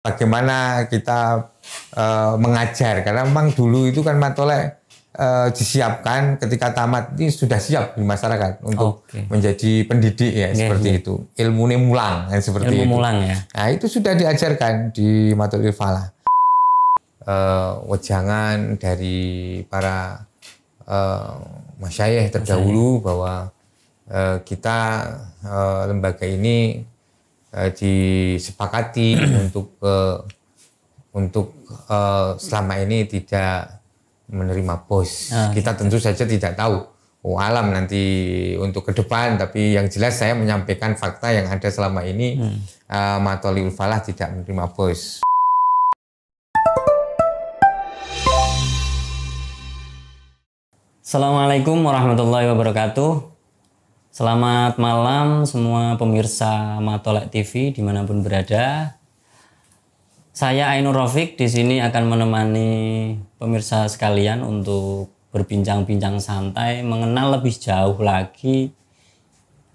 bagaimana kita uh, mengajar karena memang dulu itu kan matole uh, eh, disiapkan ketika tamat ini sudah siap di masyarakat untuk okay. menjadi pendidik ya yeah, seperti iya. itu ilmu ini mulang kan seperti ilmu itu. mulang ya nah itu sudah diajarkan di matole falah uh, wejangan dari para uh, masyayeh terdahulu bahwa uh, kita uh, lembaga ini uh, disepakati untuk uh, untuk uh, selama ini tidak menerima bos. Ah, gitu. Kita gitu. tentu saja tidak tahu. Oh, alam nanti untuk ke depan, tapi yang jelas saya menyampaikan fakta yang ada selama ini. Hmm. Uh, Matoli Ulfalah tidak menerima bos. Assalamualaikum warahmatullahi wabarakatuh. Selamat malam semua pemirsa Matolek TV dimanapun berada. Saya Ainur Rofik di sini akan menemani pemirsa sekalian untuk berbincang-bincang santai mengenal lebih jauh lagi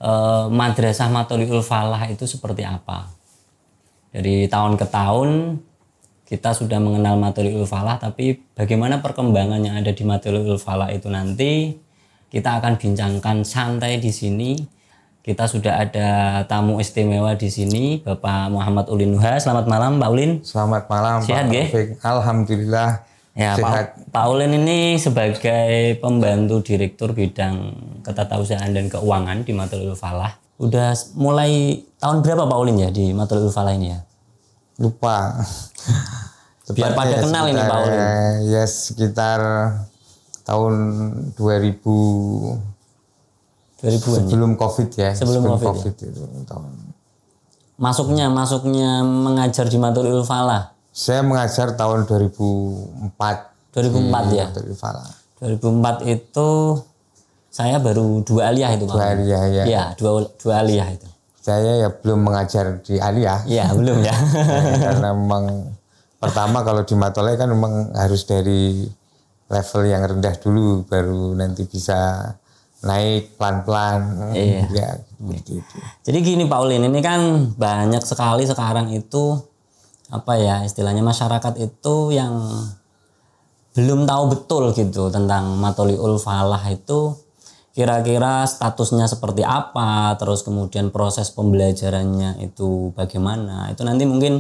eh, Madrasah Matoliul Falah itu seperti apa. Dari tahun ke tahun kita sudah mengenal Matoliul Falah tapi bagaimana perkembangan yang ada di Matoliul Falah itu nanti kita akan bincangkan santai di sini. Kita sudah ada tamu istimewa di sini, Bapak Muhammad Ulin Nuha. Selamat malam, Pak Ulin. Selamat malam, Sehat, Pak Taufik. Alhamdulillah. Ya, sehat. Pak, Ulin ini sebagai pembantu direktur bidang ketatausahaan dan keuangan di Matul Falah. Udah mulai tahun berapa Pak Ulin ya di Matul Falah ini ya? Lupa. Biar pada ya, kenal sekitar, ini Pak Ulin. Ya sekitar tahun 2000 2000 ya? sebelum ya? covid ya sebelum, sebelum covid, ya? COVID ya? itu tahun masuknya masuknya mengajar di Matul Ilfala saya mengajar tahun 2004 2004 ya dua ribu 2004 ya? itu saya baru dua aliyah itu dua aliyah ya. ya dua dua aliyah itu saya ya belum mengajar di aliyah ya belum ya karena memang pertama kalau di matole kan memang harus dari level yang rendah dulu baru nanti bisa naik pelan-pelan iya. ya begitu. Jadi gini Pak Ulin ini kan banyak sekali sekarang itu apa ya istilahnya masyarakat itu yang belum tahu betul gitu tentang Matoliul Falah itu kira-kira statusnya seperti apa, terus kemudian proses pembelajarannya itu bagaimana. Itu nanti mungkin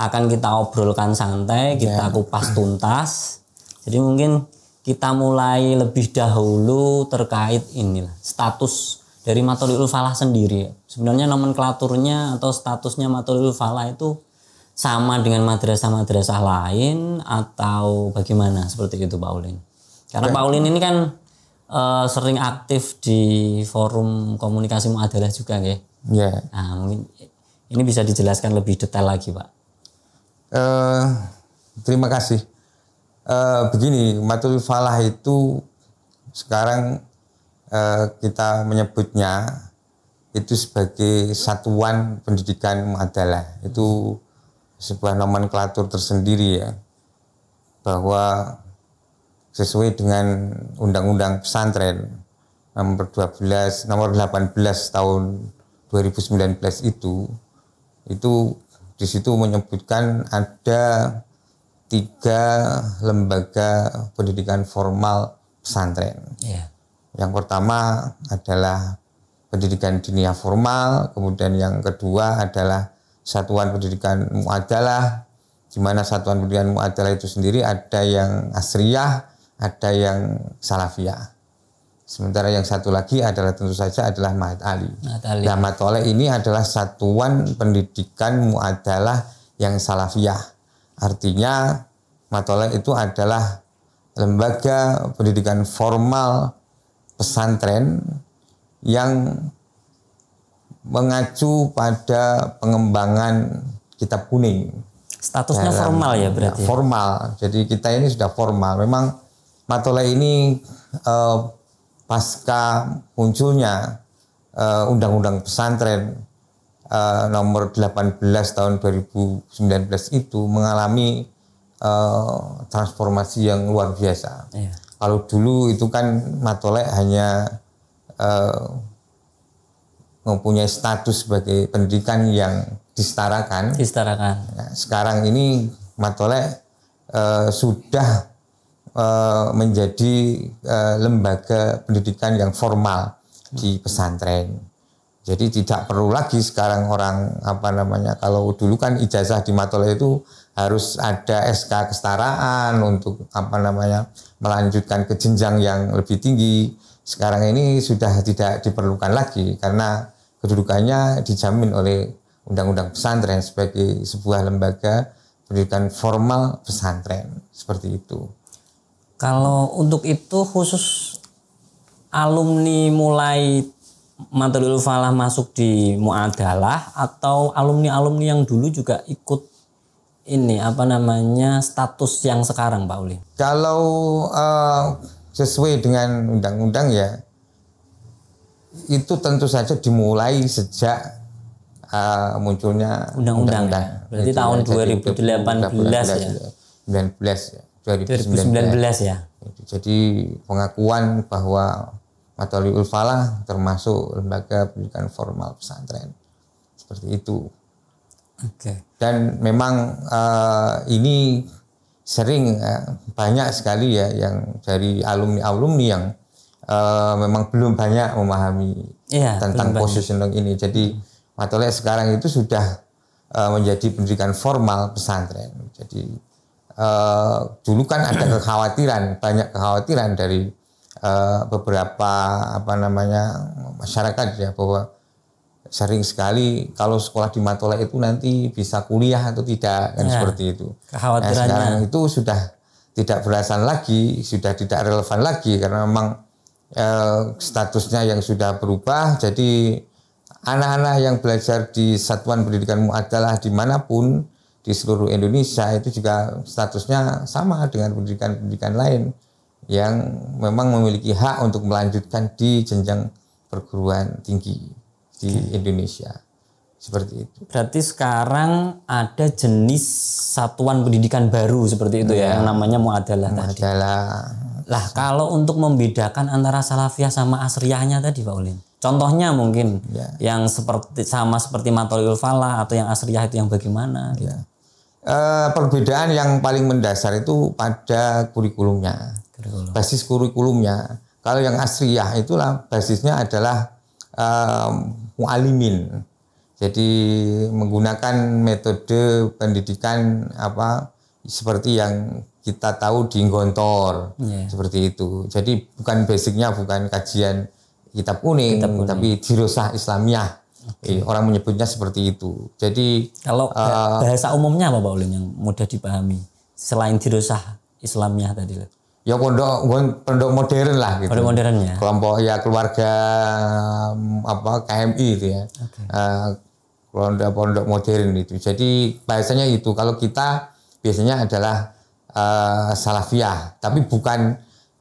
akan kita obrolkan santai, kita ya. kupas tuntas jadi mungkin kita mulai lebih dahulu terkait inilah status dari matulul Falah sendiri. Sebenarnya nomenklaturnya atau statusnya matulul Falah itu sama dengan madrasah-madrasah lain atau bagaimana seperti itu Paulin? Karena Paulin ini kan e, sering aktif di forum komunikasi muadalah juga ya. Ya. Nah, mungkin ini bisa dijelaskan lebih detail lagi, Pak. Uh, terima kasih. Eh, begini, matul falah itu sekarang uh, kita menyebutnya itu sebagai satuan pendidikan madalah itu sebuah nomenklatur tersendiri ya bahwa sesuai dengan undang-undang pesantren nomor 12 nomor 18 tahun 2019 itu itu di situ menyebutkan ada tiga lembaga pendidikan formal pesantren. Yeah. Yang pertama adalah pendidikan dunia formal, kemudian yang kedua adalah satuan pendidikan muadalah, di mana satuan pendidikan muadalah itu sendiri ada yang asriyah, ada yang salafiyah. Sementara yang satu lagi adalah tentu saja adalah Mahat Ali. Mahat Ali. Nah, ini adalah satuan pendidikan muadalah yang salafiyah Artinya Matoleng itu adalah lembaga pendidikan formal pesantren yang mengacu pada pengembangan kitab kuning. Statusnya dalam, formal ya, ya berarti. Ya? formal. Jadi kita ini sudah formal. Memang Matoleng ini eh, pasca munculnya eh, undang-undang eh, pesantren uh, nomor 18 tahun 2019 itu mengalami uh, transformasi yang luar biasa. Iya. Kalau dulu itu kan Matolek hanya uh, mempunyai status sebagai pendidikan yang disetarakan. Disetarakan. Nah, sekarang ini Matolek uh, sudah menjadi uh, lembaga pendidikan yang formal di pesantren jadi tidak perlu lagi sekarang orang apa namanya kalau dulu kan ijazah di Matola itu harus ada SK kesetaraan untuk apa namanya melanjutkan ke jenjang yang lebih tinggi. Sekarang ini sudah tidak diperlukan lagi karena kedudukannya dijamin oleh Undang-Undang Pesantren sebagai sebuah lembaga pendidikan formal pesantren seperti itu. Kalau untuk itu khusus alumni mulai Matalul Falah masuk di Muadalah atau alumni-alumni yang dulu juga ikut ini apa namanya status yang sekarang Pak Uli? Kalau uh, sesuai dengan undang-undang ya itu tentu saja dimulai sejak uh, munculnya undang-undang. Ya. Berarti itu tahun 2018, 2018 ya. 2019 ya. 2019, ya. ya. Jadi pengakuan bahwa atau liul Falah termasuk lembaga pendidikan formal pesantren seperti itu. Oke. Okay. Dan memang uh, ini sering uh, banyak sekali ya yang dari alumni alumni yang uh, memang belum banyak memahami yeah, tentang positioning ini. Jadi Matoleh sekarang itu sudah menjadi pendidikan formal pesantren. Jadi uh, dulu kan ada kekhawatiran banyak kekhawatiran dari Eh, beberapa apa namanya masyarakat ya bahwa sering sekali kalau sekolah di Matola itu nanti bisa kuliah atau tidak kan ya, seperti itu. Nah, sekarang itu sudah tidak berasan lagi, sudah tidak relevan lagi karena memang eh, statusnya yang sudah berubah. Jadi anak-anak yang belajar di satuan pendidikan muadalah dimanapun di seluruh Indonesia itu juga statusnya sama dengan pendidikan-pendidikan lain yang memang memiliki hak untuk melanjutkan di jenjang perguruan tinggi di Indonesia. Seperti itu. Berarti sekarang ada jenis satuan pendidikan baru seperti itu ya, ya yang namanya muadalah tadi. Muadalah. Lah kalau untuk membedakan antara salafiyah sama asriyahnya tadi Pak Ulin. Contohnya mungkin ya. yang seperti sama seperti Matolil Falah atau yang asriyah itu yang bagaimana ya. gitu. Iya. Eh, perbedaan yang paling mendasar itu pada kurikulumnya. Kurikulum. Basis kurikulumnya. Kalau yang asriyah itulah basisnya adalah um, mualimin. Jadi menggunakan metode pendidikan apa seperti yang kita tahu di Gontor yeah. seperti itu. Jadi bukan basicnya bukan kajian kitab kuning, kitab kuning. tapi dirosah islamiah, Okay. Eh, orang menyebutnya seperti itu. Jadi kalau uh, bahasa umumnya apa Pak Ulin yang mudah dipahami selain dirosah islamiah tadi? ya pondok pondok modern lah gitu. Pondok modern Kelompok ya keluarga apa KMI itu ya. Okay. Uh, eh, pondok pondok modern itu. Jadi biasanya itu kalau kita biasanya adalah uh, salafiyah, tapi bukan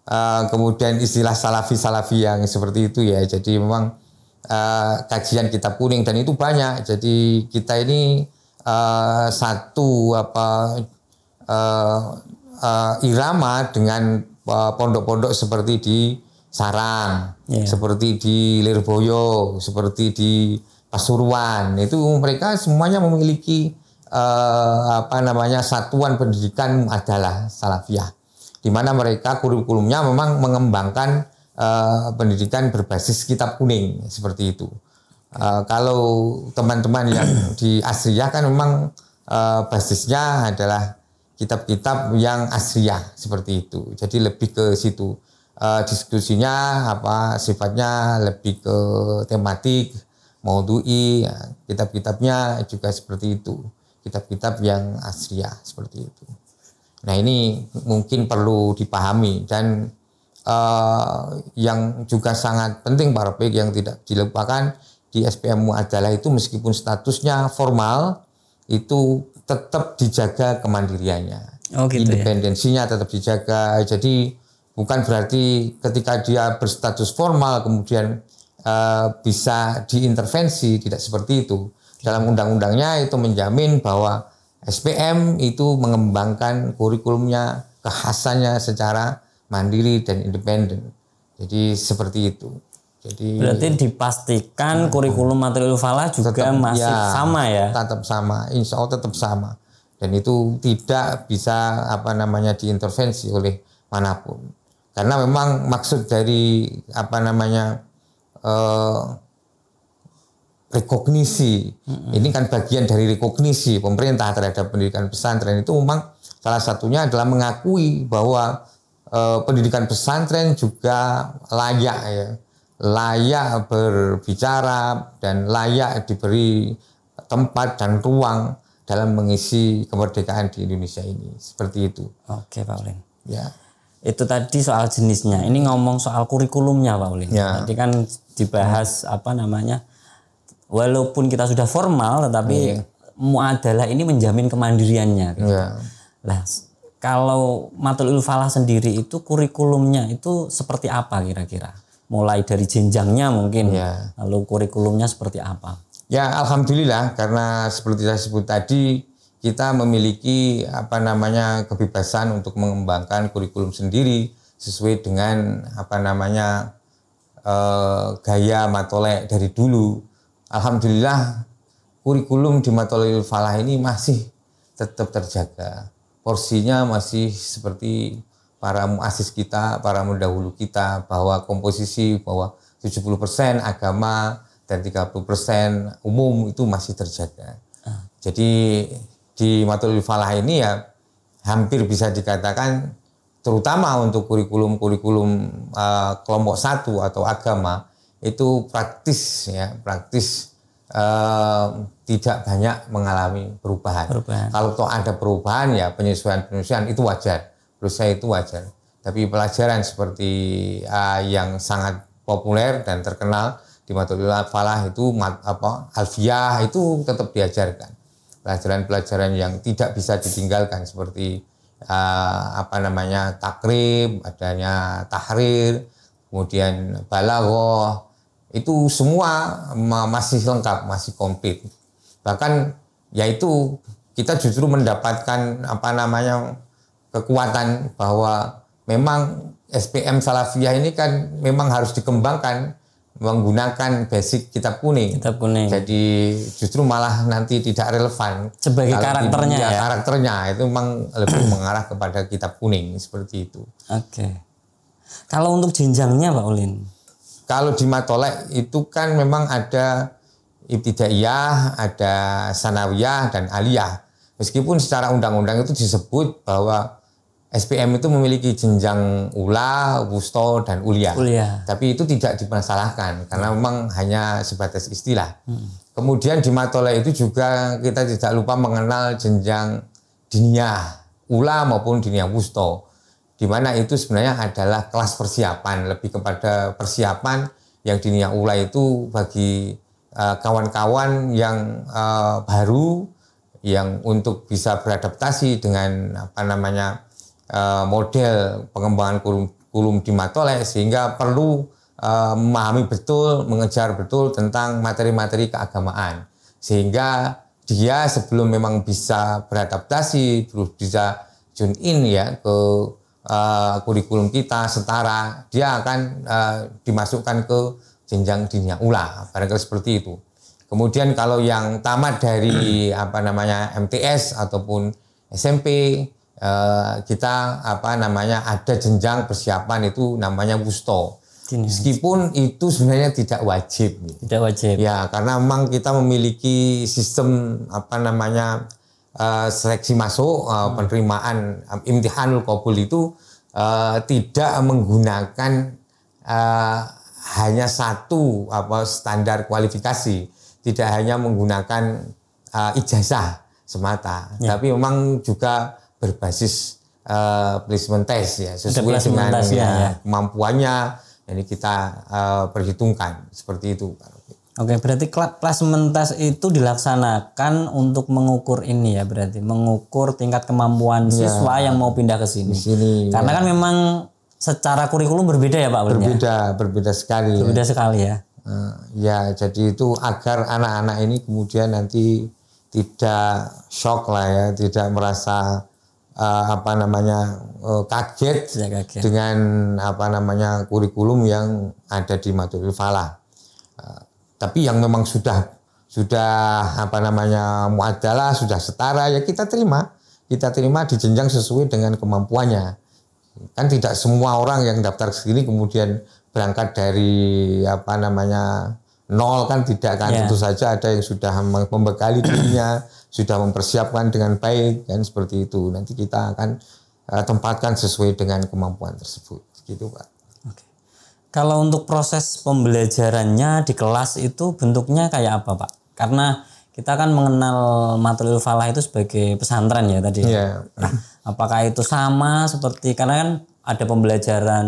uh, kemudian istilah salafi salafi yang seperti itu ya. Jadi memang uh, kajian kita kuning dan itu banyak. Jadi kita ini uh, satu apa uh, uh, irama dengan pondok eh, pondok-pondok seperti di Sarang, yeah. seperti di Lirboyo, seperti di Pasuruan. Itu mereka semuanya memiliki uh, apa namanya satuan pendidikan adalah salafiyah. Di mana mereka kurikulumnya memang mengembangkan uh, pendidikan berbasis kitab kuning seperti itu. Uh, kalau teman-teman yang di Asia kan memang uh, basisnya adalah kitab-kitab yang asriah seperti itu. Jadi lebih ke situ uh, diskusinya apa sifatnya lebih ke tematik, maudui, ya. kitab-kitabnya juga seperti itu. Kitab-kitab yang asriah seperti itu. Nah ini mungkin perlu dipahami dan uh, yang juga sangat penting para pihak yang tidak dilupakan di SPMU adalah itu meskipun statusnya formal itu tetap dijaga kemandiriannya. Oh gitu ya. Independensinya ya? tetap dijaga. Jadi bukan berarti ketika dia berstatus formal kemudian uh, bisa diintervensi, tidak seperti itu. Dalam undang-undangnya itu menjamin bahwa SPM itu mengembangkan kurikulumnya, kekhasannya secara mandiri dan independen. Jadi seperti itu. Jadi berarti dipastikan nah, kurikulum materi falah juga tetap, ya, masih ya, sama ya. Tetap sama, insya Allah tetap sama. Dan itu tidak bisa apa namanya diintervensi oleh manapun. Karena memang maksud dari apa namanya eh, rekognisi hmm ini kan bagian dari rekognisi pemerintah terhadap pendidikan pesantren itu memang salah satunya adalah mengakui bahwa eh, pendidikan pesantren juga layak ya layak berbicara dan layak diberi tempat dan ruang dalam mengisi kemerdekaan di Indonesia ini seperti itu. Oke Pak Ulin. Ya. Itu tadi soal jenisnya. Ini ngomong soal kurikulumnya Pak Ulin. Ya. Tadi kan dibahas hmm. apa namanya? Walaupun kita sudah formal tetapi hmm. muadalah ini menjamin kemandiriannya. Gitu. Ya. Lah kalau Matul Falah sendiri itu kurikulumnya itu seperti apa kira-kira? mulai dari jenjangnya mungkin ya. lalu kurikulumnya seperti apa ya alhamdulillah karena seperti saya sebut tadi kita memiliki apa namanya kebebasan untuk mengembangkan kurikulum sendiri sesuai dengan apa namanya e, gaya matolek dari dulu alhamdulillah kurikulum di matolek falah ini masih tetap terjaga porsinya masih seperti para muasis kita, para mendahulu kita bahwa komposisi bahwa 70% agama dan 30% umum itu masih terjaga. Ah. Jadi di Matul Falah ini ya hampir bisa dikatakan terutama untuk kurikulum-kurikulum uh, kelompok satu atau agama itu praktis ya praktis uh, tidak banyak mengalami perubahan. perubahan. Kalau toh ada perubahan ya penyesuaian penyesuaian itu wajar menurut saya itu wajar. Tapi pelajaran seperti uh, yang sangat populer dan terkenal di Matul Falah itu apa alfiah itu tetap diajarkan. Pelajaran-pelajaran yang tidak bisa ditinggalkan seperti uh, apa namanya takrib, adanya tahrir, kemudian balaghah itu semua masih lengkap, masih komplit. Bahkan yaitu kita justru mendapatkan apa namanya kekuatan bahwa memang SPM Salafiyah ini kan memang harus dikembangkan menggunakan basic kitab kuning. Kitab kuning. Jadi justru malah nanti tidak relevan sebagai karakternya iya, ya. Karakternya itu memang lebih mengarah kepada kitab kuning seperti itu. Oke. Kalau untuk jenjangnya Pak Ulin. Kalau di Matolek itu kan memang ada ibtidaiyah, ada sanawiyah dan aliyah. Meskipun secara undang-undang itu disebut bahwa SPM itu memiliki jenjang ULA, WUSTO, dan ULIA. ULIA. Tapi itu tidak dimasalahkan karena hmm. memang hanya sebatas istilah. Hmm. Kemudian di Matola itu juga kita tidak lupa mengenal jenjang dinia ULA maupun dinia WUSTO. Di mana itu sebenarnya adalah kelas persiapan, lebih kepada persiapan yang dinia ULA itu bagi eh, kawan-kawan uh, yang uh, baru yang untuk bisa beradaptasi dengan apa namanya Eh, model pengembangan kurikulum, kurikulum di Matole sehingga perlu uh, memahami betul, mengejar betul tentang materi-materi keagamaan. Sehingga dia sebelum memang bisa beradaptasi, terus bisa join in ya ke uh, kurikulum kita setara, dia akan uh, dimasukkan ke jenjang dinia ula, barangkali seperti itu. Kemudian kalau yang tamat dari apa namanya MTS ataupun SMP Eh, kita apa namanya ada jenjang persiapan itu namanya wusto. Meskipun itu sebenarnya tidak wajib. Tidak wajib. Ya, karena memang kita memiliki sistem apa namanya eh, seleksi masuk uh, hmm. penerimaan um, imtihanul qabul itu uh, tidak menggunakan uh, hanya satu apa standar kualifikasi, tidak hanya menggunakan uh, ijazah semata, ya. tapi memang juga berbasis uh, placement test ya sesuai dengan ya, ya. kemampuannya jadi kita uh, perhitungkan seperti itu Oke, berarti placement test itu dilaksanakan untuk mengukur ini ya, berarti mengukur tingkat kemampuan ya, siswa yang mau pindah ke sini. sini Karena ya. kan memang secara kurikulum berbeda ya, Pak. Ya? Berbeda, berbeda sekali. Ya. Berbeda ya. sekali ya. ya, jadi itu agar anak-anak ini kemudian nanti tidak shock lah ya, tidak merasa uh, apa namanya uh, kaget, ya, kaget dengan apa namanya kurikulum yang ada di Matul Fala. Uh, eh, tapi yang memang sudah sudah apa namanya muadalah sudah setara ya kita terima kita terima di jenjang sesuai dengan kemampuannya kan tidak semua orang yang daftar segini kemudian berangkat dari apa namanya nol kan tidak kan yeah. tentu saja ada yang sudah membekali dirinya sudah mempersiapkan dengan baik dan seperti itu nanti kita akan uh, tempatkan sesuai dengan kemampuan tersebut gitu pak. Oke. Kalau untuk proses pembelajarannya di kelas itu bentuknya kayak apa pak? Karena kita kan mengenal Matul Falah itu sebagai pesantren ya tadi. Yeah. Iya. Nah, apakah itu sama seperti karena kan ada pembelajaran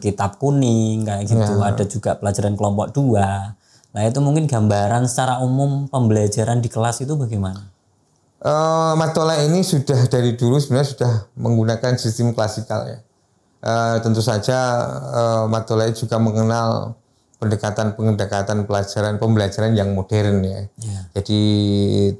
kitab kuning kayak gitu, yeah. ada juga pelajaran kelompok dua. Nah itu mungkin gambaran secara umum pembelajaran di kelas itu bagaimana? Uh, eh, Matola ini sudah dari dulu sebenarnya sudah menggunakan sistem klasikal ya. Uh, tentu saja uh, eh, Matola juga mengenal pendekatan pendekatan pelajaran pembelajaran yang modern ya. Yeah. Jadi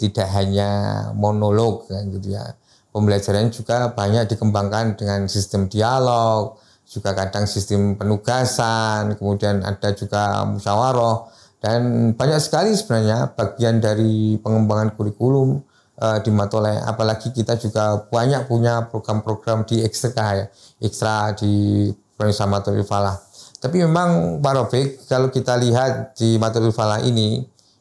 tidak hanya monolog kan gitu ya. Pembelajaran juga banyak dikembangkan dengan sistem dialog, juga kadang sistem penugasan, kemudian ada juga musyawarah dan banyak sekali sebenarnya bagian dari pengembangan kurikulum uh, di Matole. Apalagi kita juga banyak punya program-program di ekstra ya, ekstra di Pemirsa Matole Fala. Tapi memang Pak Robik, kalau kita lihat di Matole Fala ini,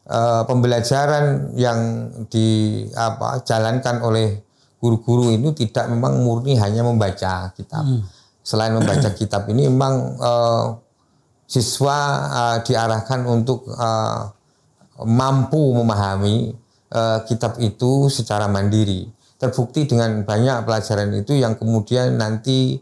uh, pembelajaran yang dijalankan oleh guru-guru ini tidak memang murni hanya membaca kitab. Hmm. Selain membaca kitab ini memang uh, siswa uh, diarahkan untuk uh, mampu memahami uh, kitab itu secara mandiri. Terbukti dengan banyak pelajaran itu yang kemudian nanti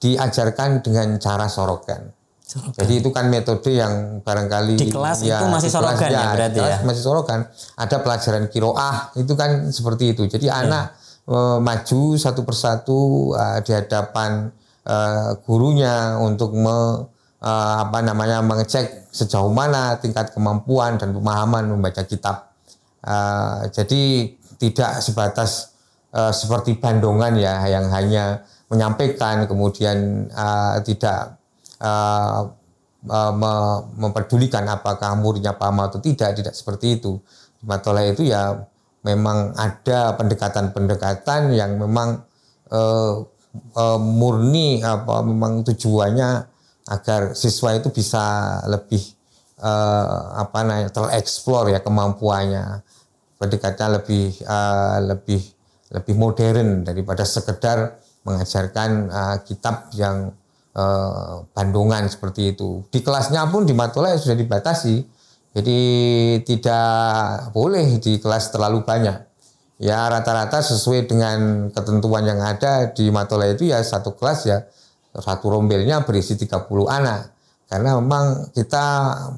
diajarkan dengan cara sorokan. sorokan. Jadi itu kan metode yang barangkali di kelas ya, itu masih sorokan kelas, ya, ya berarti kelas ya. masih sorokan. Ada pelajaran kiroah itu kan seperti itu. Jadi hmm. anak uh, maju satu persatu uh, di hadapan uh, gurunya untuk me, uh, apa namanya mengecek sejauh mana tingkat kemampuan dan pemahaman membaca kitab Eh, jadi tidak sebatas uh, seperti bandongan ya yang hanya menyampaikan kemudian uh, tidak uh, uh, me mempedulikan apakah muridnya paham atau tidak tidak seperti itu Matoleh itu ya memang ada pendekatan-pendekatan yang memang uh, uh, murni apa memang tujuannya agar siswa itu bisa lebih uh, apa namanya tereksplor ya kemampuannya berarti lebih uh, lebih lebih modern daripada sekedar mengajarkan uh, kitab yang uh, bandungan seperti itu. Di kelasnya pun di Matulai sudah dibatasi. Jadi tidak boleh di kelas terlalu banyak. Ya rata-rata sesuai dengan ketentuan yang ada di Matolai itu ya satu kelas ya satu rombelnya berisi 30 anak. Karena memang kita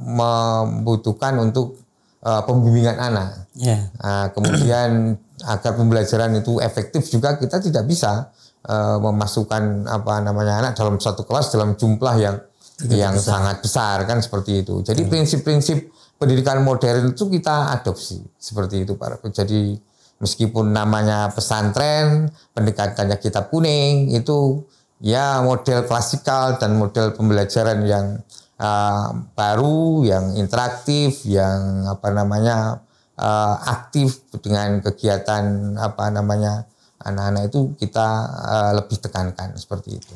membutuhkan untuk uh, pembimbingan anak. Yeah. Ya. Uh, kemudian agar pembelajaran itu efektif juga kita tidak bisa uh, memasukkan apa namanya anak dalam satu kelas dalam jumlah yang tidak yang besar. sangat besar kan seperti itu. Jadi hmm. prinsip-prinsip hmm. pendidikan modern itu kita adopsi seperti itu Pak. Jadi meskipun namanya pesantren, pendekatannya kitab kuning itu ya model klasikal dan model pembelajaran yang uh, baru, yang interaktif, yang apa namanya uh, aktif dengan kegiatan apa namanya anak-anak itu kita uh, lebih tekankan seperti itu.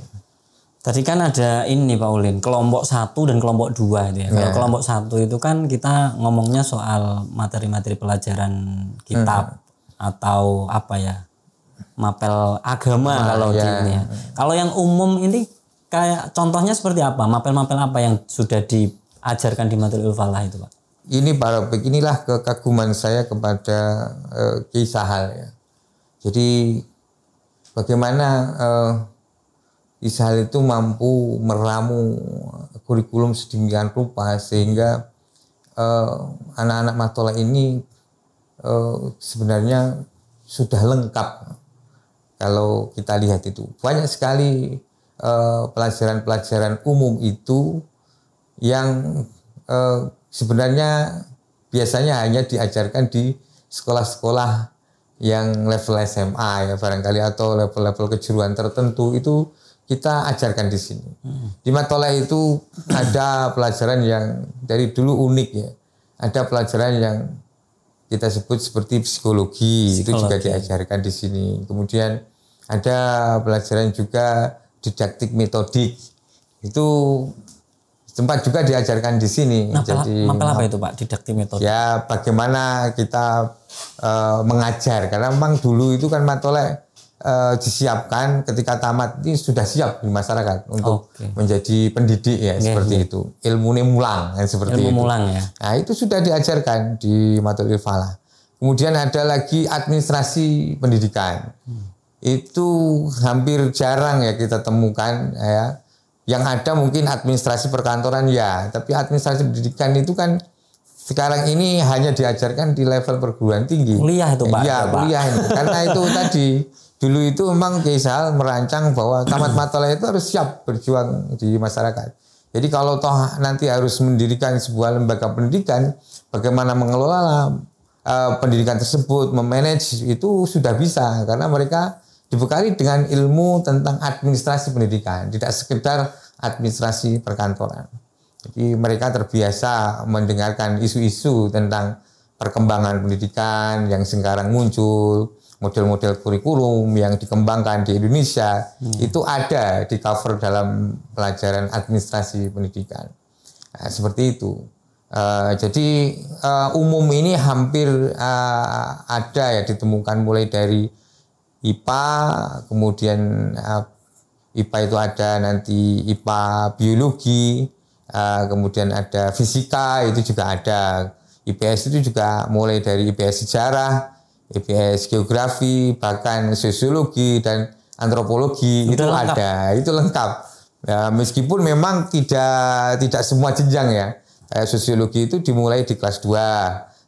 Tadi kan ada ini Pak Ulin, kelompok satu dan kelompok dua Ya. Yeah. Kalau ya. kelompok satu itu kan kita ngomongnya soal materi-materi pelajaran kitab hmm. atau apa ya, mapel agama nah, kalau yeah. ini ya. Kalau yang umum ini kayak contohnya seperti apa? Mapel-mapel apa yang sudah diajarkan di Matul Falah itu, Pak? Ini para beginilah kekaguman saya kepada uh, eh, Kisahal ya. Jadi bagaimana uh, eh, Kisahal itu mampu meramu kurikulum sedemikian rupa sehingga eh, anak-anak matola ini e, sebenarnya sudah lengkap kalau kita lihat itu banyak sekali Eh, pelajaran-pelajaran umum itu yang eh, sebenarnya biasanya hanya diajarkan di sekolah-sekolah yang level SMA ya barangkali atau level-level kejuruan tertentu itu kita ajarkan di sini. Hmm. Di Matoleh itu ada pelajaran yang dari dulu unik ya. Ada pelajaran yang kita sebut seperti psikologi, psikologi. itu juga diajarkan di sini. Kemudian ada pelajaran juga didaktik metodik itu tempat juga diajarkan di sini. Nah, Jadi apa itu Pak didaktik metodik? Ya bagaimana kita uh, mengajar karena memang dulu itu kan matole uh, eh, disiapkan ketika tamat ini sudah siap di masyarakat untuk okay. menjadi pendidik ya seperti iya. itu. Ilmu mulang yang seperti Ilmu itu. mulang ya. Nah, itu sudah diajarkan di matul Falah. Kemudian ada lagi administrasi pendidikan. Hmm itu hampir jarang ya kita temukan ya. Yang ada mungkin administrasi perkantoran ya, tapi administrasi pendidikan itu kan sekarang ini hanya diajarkan di level perguruan tinggi. Kuliah itu Pak. Iya, iya kuliah ini. Karena itu tadi dulu itu memang Kaisal merancang bahwa tamat matalah itu harus siap berjuang di masyarakat. Jadi kalau toh nanti harus mendirikan sebuah lembaga pendidikan, bagaimana mengelola uh, pendidikan tersebut, memanage itu sudah bisa karena mereka dibekali dengan ilmu tentang administrasi pendidikan, tidak sekedar administrasi perkantoran. Jadi mereka terbiasa mendengarkan isu-isu tentang perkembangan pendidikan yang sekarang muncul, model-model kurikulum yang dikembangkan di Indonesia hmm. itu ada di cover dalam pelajaran administrasi pendidikan. Nah, seperti itu. Uh, jadi uh, umum ini hampir uh, ada ya ditemukan mulai dari IPA, kemudian eh, IPA itu ada nanti IPA biologi, eh, kemudian ada fisika itu juga ada. IPS itu juga mulai dari IPS sejarah, IPS geografi, bahkan sosiologi dan antropologi itu, itu ada, itu lengkap. Ya, meskipun memang tidak tidak semua jenjang ya. sosiologi itu dimulai di kelas 2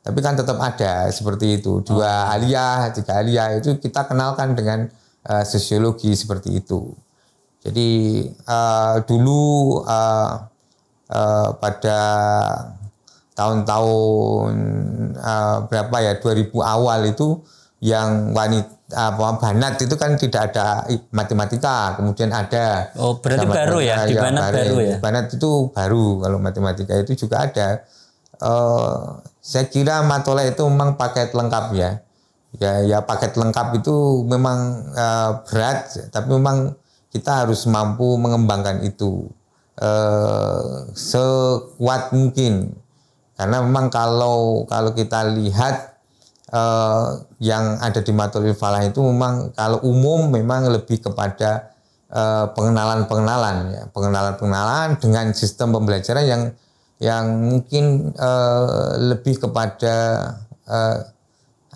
tapi kan tetap ada seperti itu. Dua oh. alia tiga alia itu kita kenalkan dengan uh, sosiologi seperti itu. Jadi uh, dulu uh, uh, pada tahun-tahun uh, berapa ya 2000 awal itu yang wanita apa banat itu kan tidak ada matematika kemudian ada oh berarti baru ya di banat baru ya. ya banat itu baru kalau matematika itu juga ada uh, saya kira Matole itu memang paket lengkap ya. Ya, ya paket lengkap itu memang uh, berat, tapi memang kita harus mampu mengembangkan itu uh, sekuat mungkin. Karena memang kalau kalau kita lihat uh, yang ada di matul Falah itu memang kalau umum memang lebih kepada pengenalan-pengenalan uh, ya pengenalan-pengenalan dengan sistem pembelajaran yang yang mungkin uh, lebih kepada hal eh,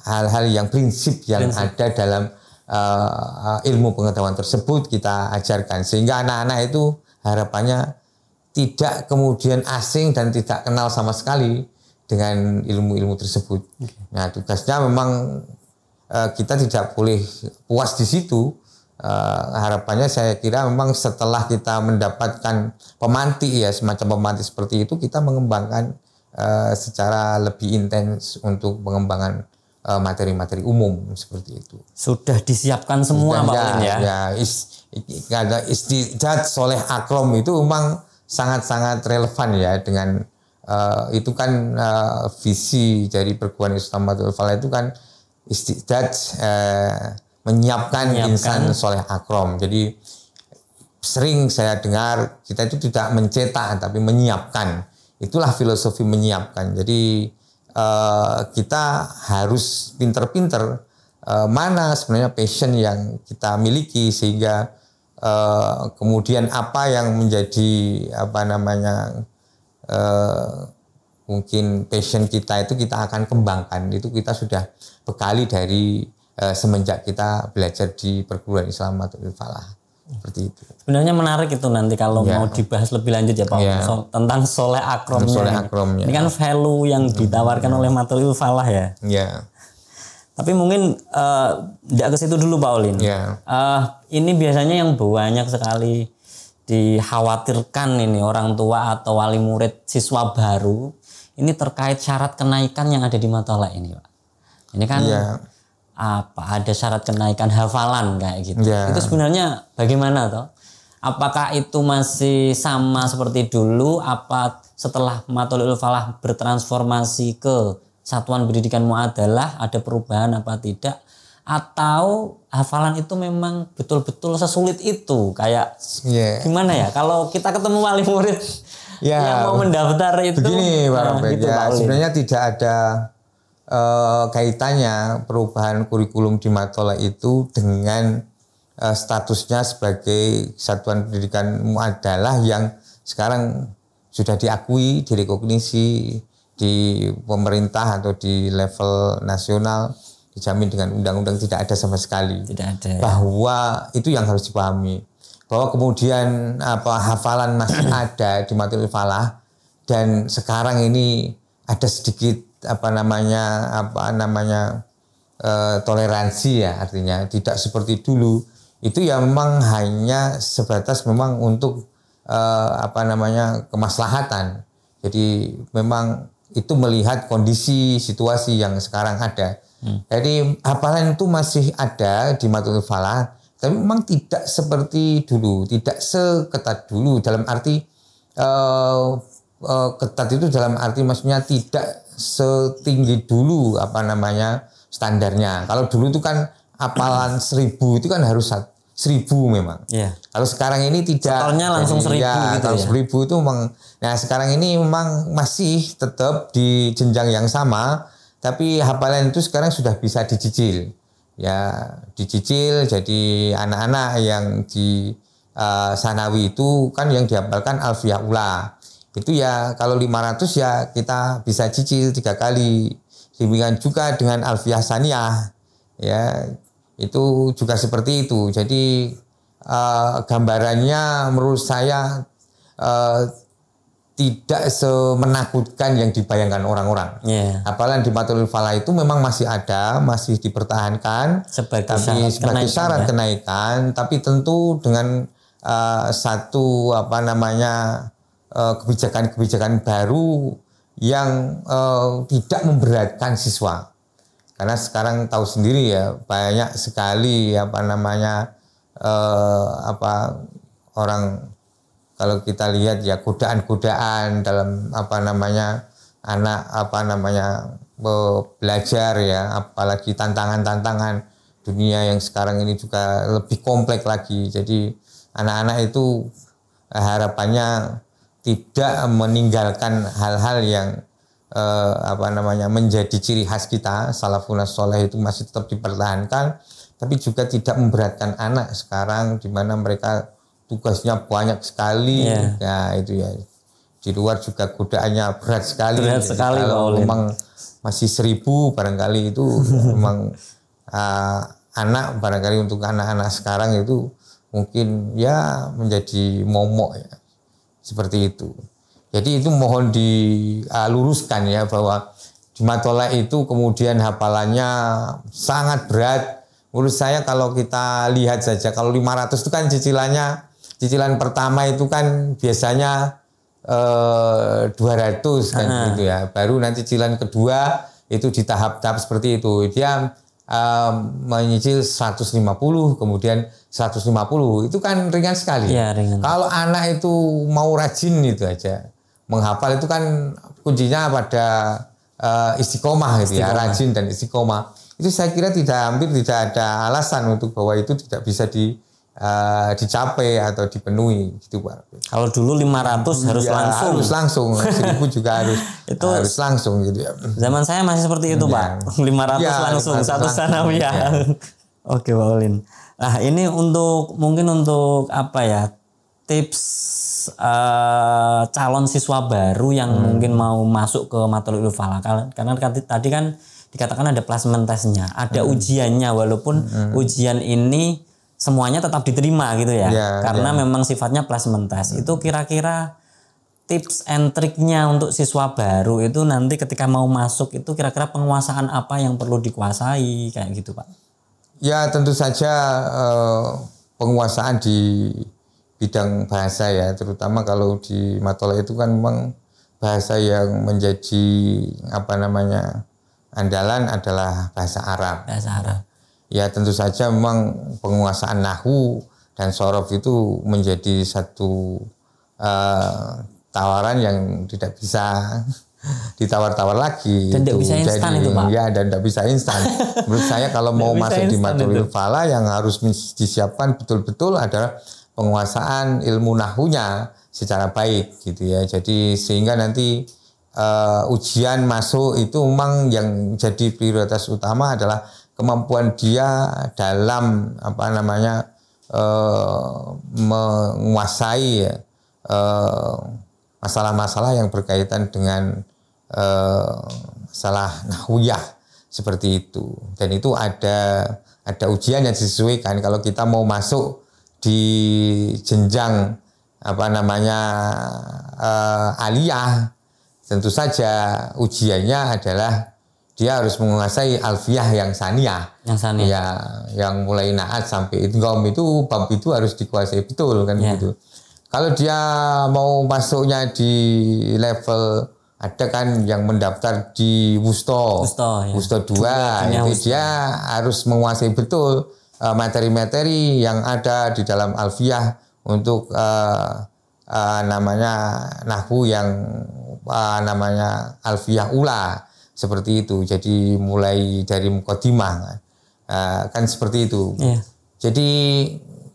hal-hal yang prinsip yang prinsip. ada dalam uh, ilmu pengetahuan tersebut kita ajarkan sehingga anak-anak itu harapannya tidak kemudian asing dan tidak kenal sama sekali dengan ilmu-ilmu tersebut. Okay. Nah tugasnya memang uh, kita tidak boleh puas di situ uh, harapannya saya kira memang setelah kita mendapatkan pemanti ya semacam pemanti seperti itu kita mengembangkan uh, secara lebih intens untuk pengembangan eh, materi-materi uh, umum seperti itu. Sudah disiapkan semua Pak ya. Ya, is, ada istijat soleh akrom itu memang sangat-sangat relevan ya dengan uh, itu kan uh, visi dari perguruan Islam Falah itu kan istijat uh, menyiapkan, menyiapkan. insan soleh akrom. Jadi sering saya dengar kita itu tidak mencetak tapi menyiapkan. Itulah filosofi menyiapkan. Jadi uh, kita harus pinter-pinter uh, mana sebenarnya passion yang kita miliki sehingga uh, kemudian apa yang menjadi apa namanya mungkin passion kita itu kita akan kembangkan itu kita sudah bekali dari Eh, semenjak kita belajar di perguruan Islam atau Falah seperti itu. Sebenarnya menarik itu nanti kalau ya. mau dibahas lebih lanjut ya Pak ya. So, tentang soleh akromnya. Soleh ya. akromnya. Ini kan value yang hmm. ditawarkan hmm. oleh Matul Falah ya. Ya. Tapi mungkin tidak eh, uh, ke situ dulu Pak Olin. Ya. Uh, ini biasanya yang banyak sekali dikhawatirkan ini orang tua atau wali murid siswa baru ini terkait syarat kenaikan yang ada di matola ini Pak. Ini kan ya apa ada syarat kenaikan hafalan kayak gitu. Yeah. Itu sebenarnya bagaimana toh? Apakah itu masih sama seperti dulu apa setelah Matulul Falah bertransformasi ke satuan pendidikan muadalah ada perubahan apa tidak atau hafalan itu memang betul-betul sesulit itu kayak yeah. gimana ya kalau kita ketemu wali murid ya, yang mau mendaftar itu begini nah, gitu, ya, sebenarnya tidak ada e, kaitannya perubahan kurikulum di Matola itu dengan e, statusnya sebagai satuan pendidikan adalah yang sekarang sudah diakui, direkognisi di pemerintah atau di level nasional dijamin dengan undang-undang tidak ada sama sekali. Tidak ada. Ya. Bahwa itu yang harus dipahami. Bahwa kemudian apa hafalan masih ada di matul falah dan sekarang ini ada sedikit apa namanya apa namanya e, toleransi ya artinya tidak seperti dulu itu ya memang hanya sebatas memang untuk e, apa namanya kemaslahatan jadi memang itu melihat kondisi situasi yang sekarang ada hmm. jadi hafalan itu masih ada di Matul Falah tapi memang tidak seperti dulu tidak seketat dulu dalam arti e, ketat itu dalam arti maksudnya tidak setinggi dulu apa namanya standarnya. Kalau dulu itu kan apalan seribu itu kan harus seribu memang. Iya. Kalau sekarang ini tidak. Totalnya langsung seribu iya, gitu kalau ya. seribu itu memang. Nah sekarang ini memang masih tetap di jenjang yang sama, tapi hafalan itu sekarang sudah bisa dicicil, ya dicicil. Jadi anak-anak yang di uh, sanawi itu kan yang dihafalkan alfiah ula itu ya kalau 500 ya kita bisa cicil tiga kali demikian juga dengan Alfiah Saniyah ya itu juga seperti itu jadi uh, gambarannya menurut saya uh, tidak semenakutkan yang dibayangkan orang-orang. Yeah. Apalagi di Matul Fala itu memang masih ada, masih dipertahankan, sebagai tapi syarat sebagai kenaikan, syarat ya? kenaikan, tapi tentu dengan uh, satu apa namanya Eh, kebijakan-kebijakan baru yang uh, tidak memberatkan siswa. Karena sekarang tahu sendiri ya banyak sekali apa namanya uh, apa orang kalau kita lihat ya godaan-godaan dalam apa namanya anak apa namanya belajar ya apalagi tantangan-tantangan dunia yang sekarang ini juga lebih kompleks lagi jadi anak-anak itu harapannya tidak meninggalkan hal-hal yang eh, apa namanya menjadi ciri khas kita salafun soleh itu masih tetap dipertahankan tapi juga tidak memberatkan anak sekarang di mana mereka tugasnya banyak sekali yeah. nah ya, itu ya di luar juga godaannya berat sekali berat sekali kalau memang masih seribu barangkali itu memang uh, anak barangkali untuk anak-anak sekarang itu mungkin ya menjadi momok ya seperti itu. Jadi itu mohon diluruskan ya bahwa Jumat itu kemudian hafalannya sangat berat. Menurut saya kalau kita lihat saja kalau 500 itu kan cicilannya cicilan pertama itu kan biasanya eh, 200 kan Aha. gitu ya. Baru nanti cicilan kedua itu di tahap-tahap seperti itu. Dia menyicil 150 kemudian 150 itu kan ringan sekali. Ya, ringan. Kalau anak itu mau rajin itu aja menghafal itu kan kuncinya pada uh, istiqomah gitu ya, rajin dan istiqomah. Itu saya kira tidak hampir tidak ada alasan untuk bahwa itu tidak bisa di uh, dicapai atau dipenuhi gitu Pak. Kalau dulu 500 iya, harus langsung. Harus langsung, 1000 juga harus itu harus langsung gitu ya. Zaman saya masih seperti itu, ya. Pak. 500 ya, langsung satu sanawiyah. Ya. Oke, Pak Olin. Nah, ini untuk mungkin untuk apa ya? Tips uh, calon siswa baru yang hmm. mungkin mau masuk ke matul Falak karena kan tadi kan dikatakan ada placement testnya, ada hmm. ujiannya walaupun hmm. ujian ini semuanya tetap diterima gitu ya. ya Karena ya. memang sifatnya placement test. Hmm. Itu kira-kira tips and triknya untuk siswa baru itu nanti ketika mau masuk itu kira-kira penguasaan apa yang perlu dikuasai kayak gitu, Pak. Ya, tentu saja eh, penguasaan di bidang bahasa ya, terutama kalau di matola itu kan memang bahasa yang menjadi apa namanya andalan adalah bahasa Arab. Bahasa Arab ya tentu saja memang penguasaan nahu dan sorof itu menjadi satu uh, tawaran yang tidak bisa ditawar-tawar lagi. Dan tidak bisa instan Jadi, itu Pak. Ya dan tidak bisa instan. Menurut saya kalau mau masuk di matul fala yang harus disiapkan betul-betul adalah penguasaan ilmu nahunya secara baik gitu ya. Jadi sehingga nanti uh, ujian masuk itu memang yang jadi prioritas utama adalah kemampuan dia dalam apa namanya e, menguasai eh, masalah-masalah e, yang berkaitan dengan salah eh, masalah nahwiyah seperti itu dan itu ada ada ujian yang disesuaikan kalau kita mau masuk di jenjang apa namanya e, aliyah tentu saja ujiannya adalah dia harus menguasai alfiah yang sania, Yang sania, Ya, yang mulai naat sampai itu. Gom itu bab itu harus dikuasai betul kan yeah. gitu. Kalau dia mau masuknya di level ada kan yang mendaftar di Wusto, Wusto, ya. Wusto 2, Dunia, itu Wusto. dia harus menguasai betul eh, materi-materi uh, yang ada di dalam alfiah untuk uh, uh, namanya nahu yang uh, namanya alfiah ula seperti itu. Jadi mulai dari mukodimah nah, kan seperti itu. Yeah. Jadi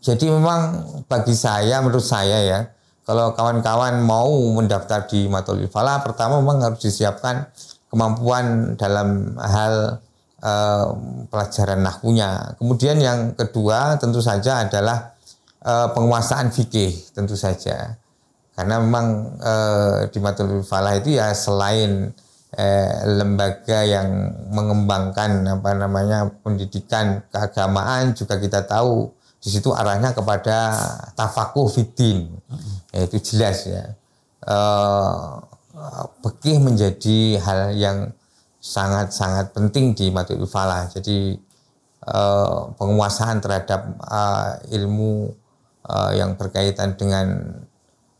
jadi memang bagi saya menurut saya ya kalau kawan-kawan mau mendaftar di Matul Falah pertama memang harus disiapkan kemampuan dalam hal eh, pelajaran nahunya. Kemudian yang kedua tentu saja adalah eh, penguasaan fikih tentu saja. Karena memang eh, di Matul Falah itu ya selain eh, lembaga yang mengembangkan apa namanya pendidikan keagamaan juga kita tahu di situ arahnya kepada tafakuh fitin ya, itu jelas ya eh, bekih menjadi hal yang sangat-sangat penting di Matul Falah jadi eh, penguasaan terhadap eh, ilmu eh, yang berkaitan dengan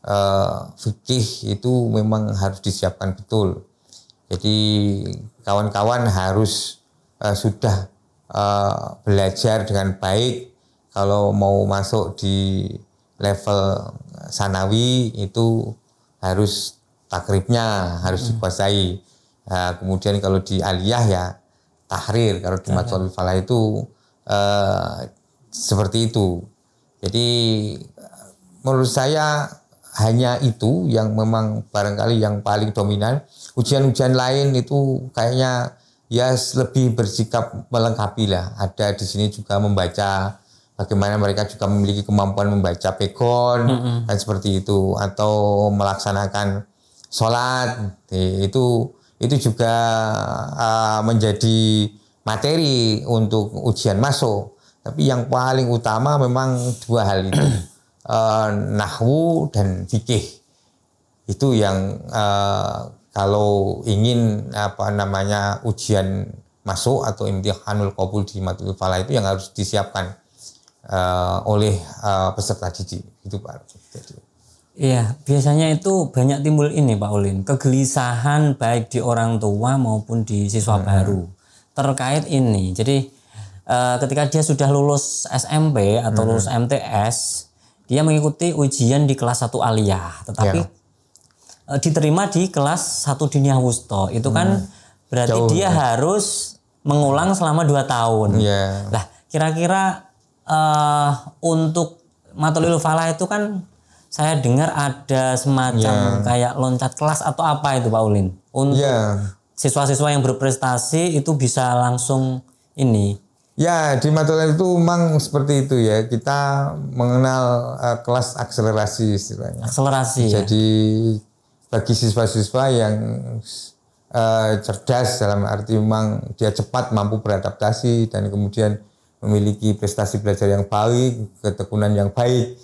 eh, fikih itu memang harus disiapkan betul jadi kawan-kawan harus uh, sudah uh, belajar dengan baik kalau mau masuk di level sanawi itu harus takribnya harus hmm. dikuasai. Uh, kemudian kalau di aliyah ya tahrir kalau di matul falah itu uh, seperti itu. Jadi menurut saya hanya itu yang memang barangkali yang paling dominan ujian-ujian lain itu kayaknya ya lebih bersikap melengkapi lah. Ada di sini juga membaca bagaimana mereka juga memiliki kemampuan membaca pekon mm -hmm. dan seperti itu atau melaksanakan sholat itu itu juga uh, menjadi materi untuk ujian masuk. Tapi yang paling utama memang dua hal itu uh, nahwu dan fikih itu yang uh, kalau ingin apa namanya ujian masuk atau imtihanul qabul di matul fala itu yang harus disiapkan uh, oleh uh, peserta didik itu Pak. Jadi. Iya, biasanya itu banyak timbul ini Pak Ulin, kegelisahan baik di orang tua maupun di siswa hmm. baru terkait ini. Jadi uh, ketika dia sudah lulus SMP atau hmm. lulus MTS, dia mengikuti ujian di kelas 1 aliyah, tetapi yeah. Eh, diterima di kelas satu dunia wusto itu kan hmm. berarti Jauh, dia ya. harus mengulang selama dua tahun yeah. lah kira-kira uh, untuk matulil falah itu kan saya dengar ada semacam yeah. kayak loncat kelas atau apa itu Pak Ulin untuk siswa siswa-siswa yang berprestasi itu bisa langsung ini Ya, di materi itu memang seperti itu ya. Kita mengenal uh, kelas akselerasi istilahnya. Akselerasi. Ya. Jadi bagi siswa-siswa yang uh, cerdas dalam arti memang dia cepat mampu beradaptasi dan kemudian memiliki prestasi belajar yang baik, ketekunan yang baik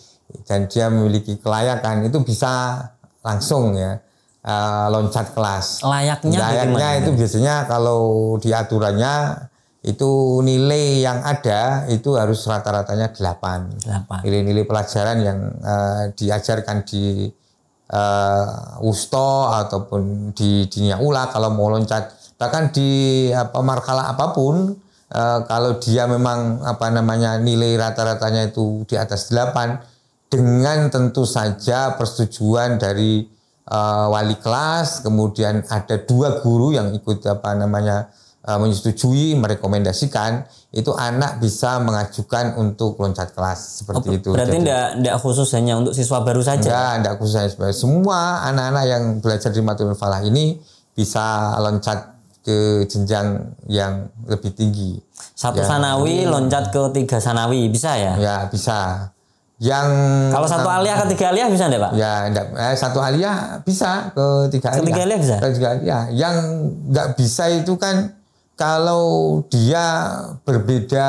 dan dia memiliki kelayakan itu bisa langsung ya uh, loncat kelas. Layaknya layaknya itu biasanya kalau diaturannya itu nilai yang ada itu harus rata-ratanya 8. 8. Nilai-nilai pelajaran yang uh, diajarkan di uh, eh, Wusto ataupun di dunia ula kalau mau loncat bahkan di apa markala apapun uh, kalau dia memang apa namanya nilai rata-ratanya itu di atas 8 dengan tentu saja persetujuan dari uh, wali kelas kemudian ada dua guru yang ikut apa namanya Eh, menyetujui merekomendasikan itu anak bisa mengajukan untuk loncat kelas seperti oh, itu. Berarti tidak khusus hanya untuk siswa baru saja? tidak tidak khusus hanya semua anak-anak yang belajar di Matul Falah ini bisa loncat ke jenjang yang lebih tinggi. Satu ya. sanawi loncat ke tiga sanawi bisa ya? Ya bisa. Yang kalau satu aliyah ke tiga aliyah bisa enggak Pak? Ya enggak. Eh, satu aliyah bisa ke tiga aliyah. Ke tiga aliyah bisa? Ke tiga aliyah. Ya, yang enggak bisa itu kan kalau dia berbeda